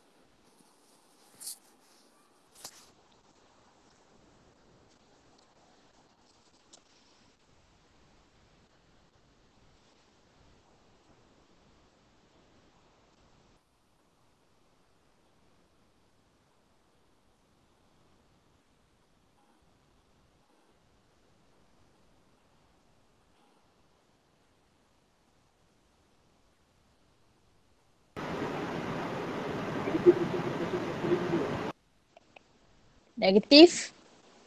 Negatif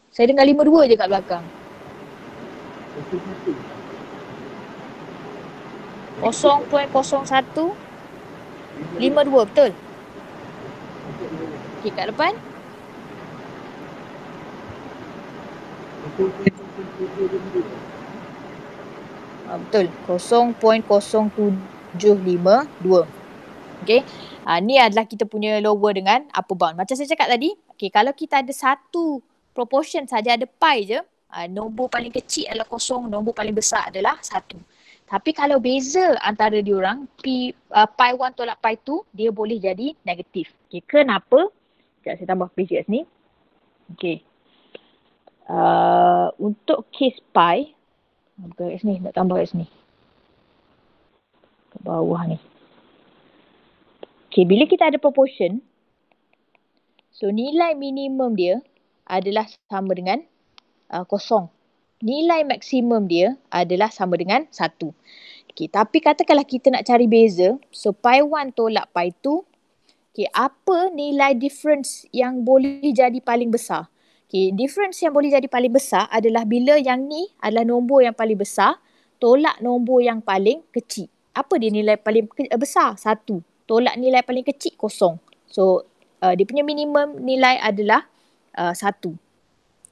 Saya dengar lima dua je kat belakang Kosong poin kosong satu Lima dua betul Okay kat depan Ha, betul. dua. Okay. Ha, ah, ni adalah kita punya lower dengan upper bound. Macam saya cakap tadi, Okay, kalau kita ada satu proportion saja ada pi je, uh, nombor paling kecil adalah kosong, nombor paling besar adalah satu. Tapi kalau beza antara diorang, P, uh, pi 1 ah, tolak pi 2, dia boleh jadi negatif. Okay, kenapa? Sekejap saya tambah page kat sini. Okay. Uh, ah, untuk kes pi, bukan kat sini, nak tambah kat sini. Kat bawah ni. Okay, bila kita ada proportion, So nilai minimum dia adalah sama dengan uh, kosong. Nilai maksimum dia adalah sama dengan satu. Okay, tapi katakanlah kita nak cari beza. So pi 1 tolak pi 2. Okay, apa nilai difference yang boleh jadi paling besar? Okay, difference yang boleh jadi paling besar adalah bila yang ni adalah nombor yang paling besar tolak nombor yang paling kecil. Apa dia nilai paling besar? Satu. Tolak nilai paling kecil kosong. So uh, dia punya minimum nilai adalah uh, satu.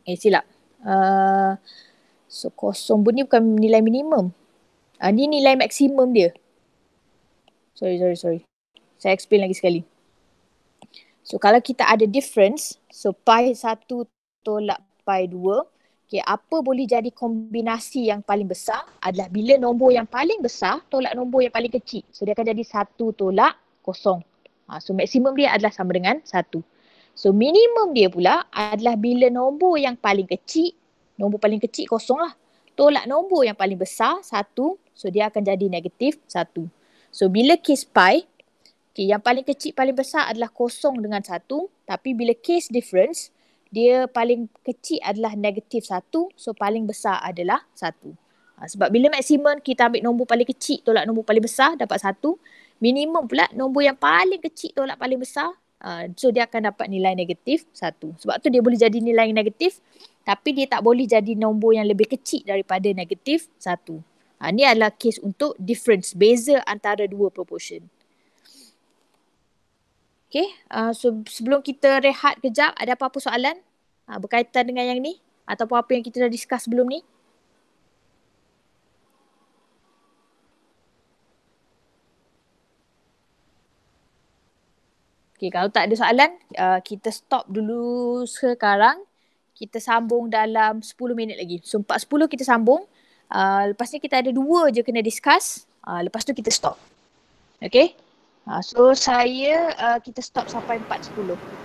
Eh silap. Uh, so kosong pun ni bukan nilai minimum. Uh, ni nilai maksimum dia. Sorry, sorry, sorry. Saya explain lagi sekali. So kalau kita ada difference, so pi satu tolak pi dua, okay, apa boleh jadi kombinasi yang paling besar adalah bila nombor yang paling besar tolak nombor yang paling kecil. So dia akan jadi 1 tolak kosong. Ha, so maksimum dia adalah sama dengan satu. So minimum dia pula adalah bila nombor yang paling kecil, nombor paling kecil kosong lah. Tolak nombor yang paling besar satu, so dia akan jadi negatif satu. So bila case pi, okay, yang paling kecil paling besar adalah kosong dengan satu. Tapi bila case difference, dia paling kecil adalah negatif satu, so paling besar adalah satu. Ha, sebab bila maksimum kita ambil nombor paling kecil tolak nombor paling besar dapat satu, Minimum pula nombor yang paling kecil tolak paling besar uh, so dia akan dapat nilai negatif satu. Sebab tu dia boleh jadi nilai negatif tapi dia tak boleh jadi nombor yang lebih kecil daripada negatif satu. Ha, ah, ini adalah kes untuk difference, beza antara dua proportion. Okay, uh, ah, so sebelum kita rehat kejap, ada apa-apa soalan uh, berkaitan dengan yang ni? Ataupun apa yang kita dah discuss sebelum ni? Okay, kalau tak ada soalan, uh, kita stop dulu sekarang. Kita sambung dalam 10 minit lagi. So, 4.10 kita sambung. Uh, lepas ni kita ada dua je kena discuss. Uh, lepas tu kita stop. Okay? Uh, so, saya uh, kita stop sampai 4.10.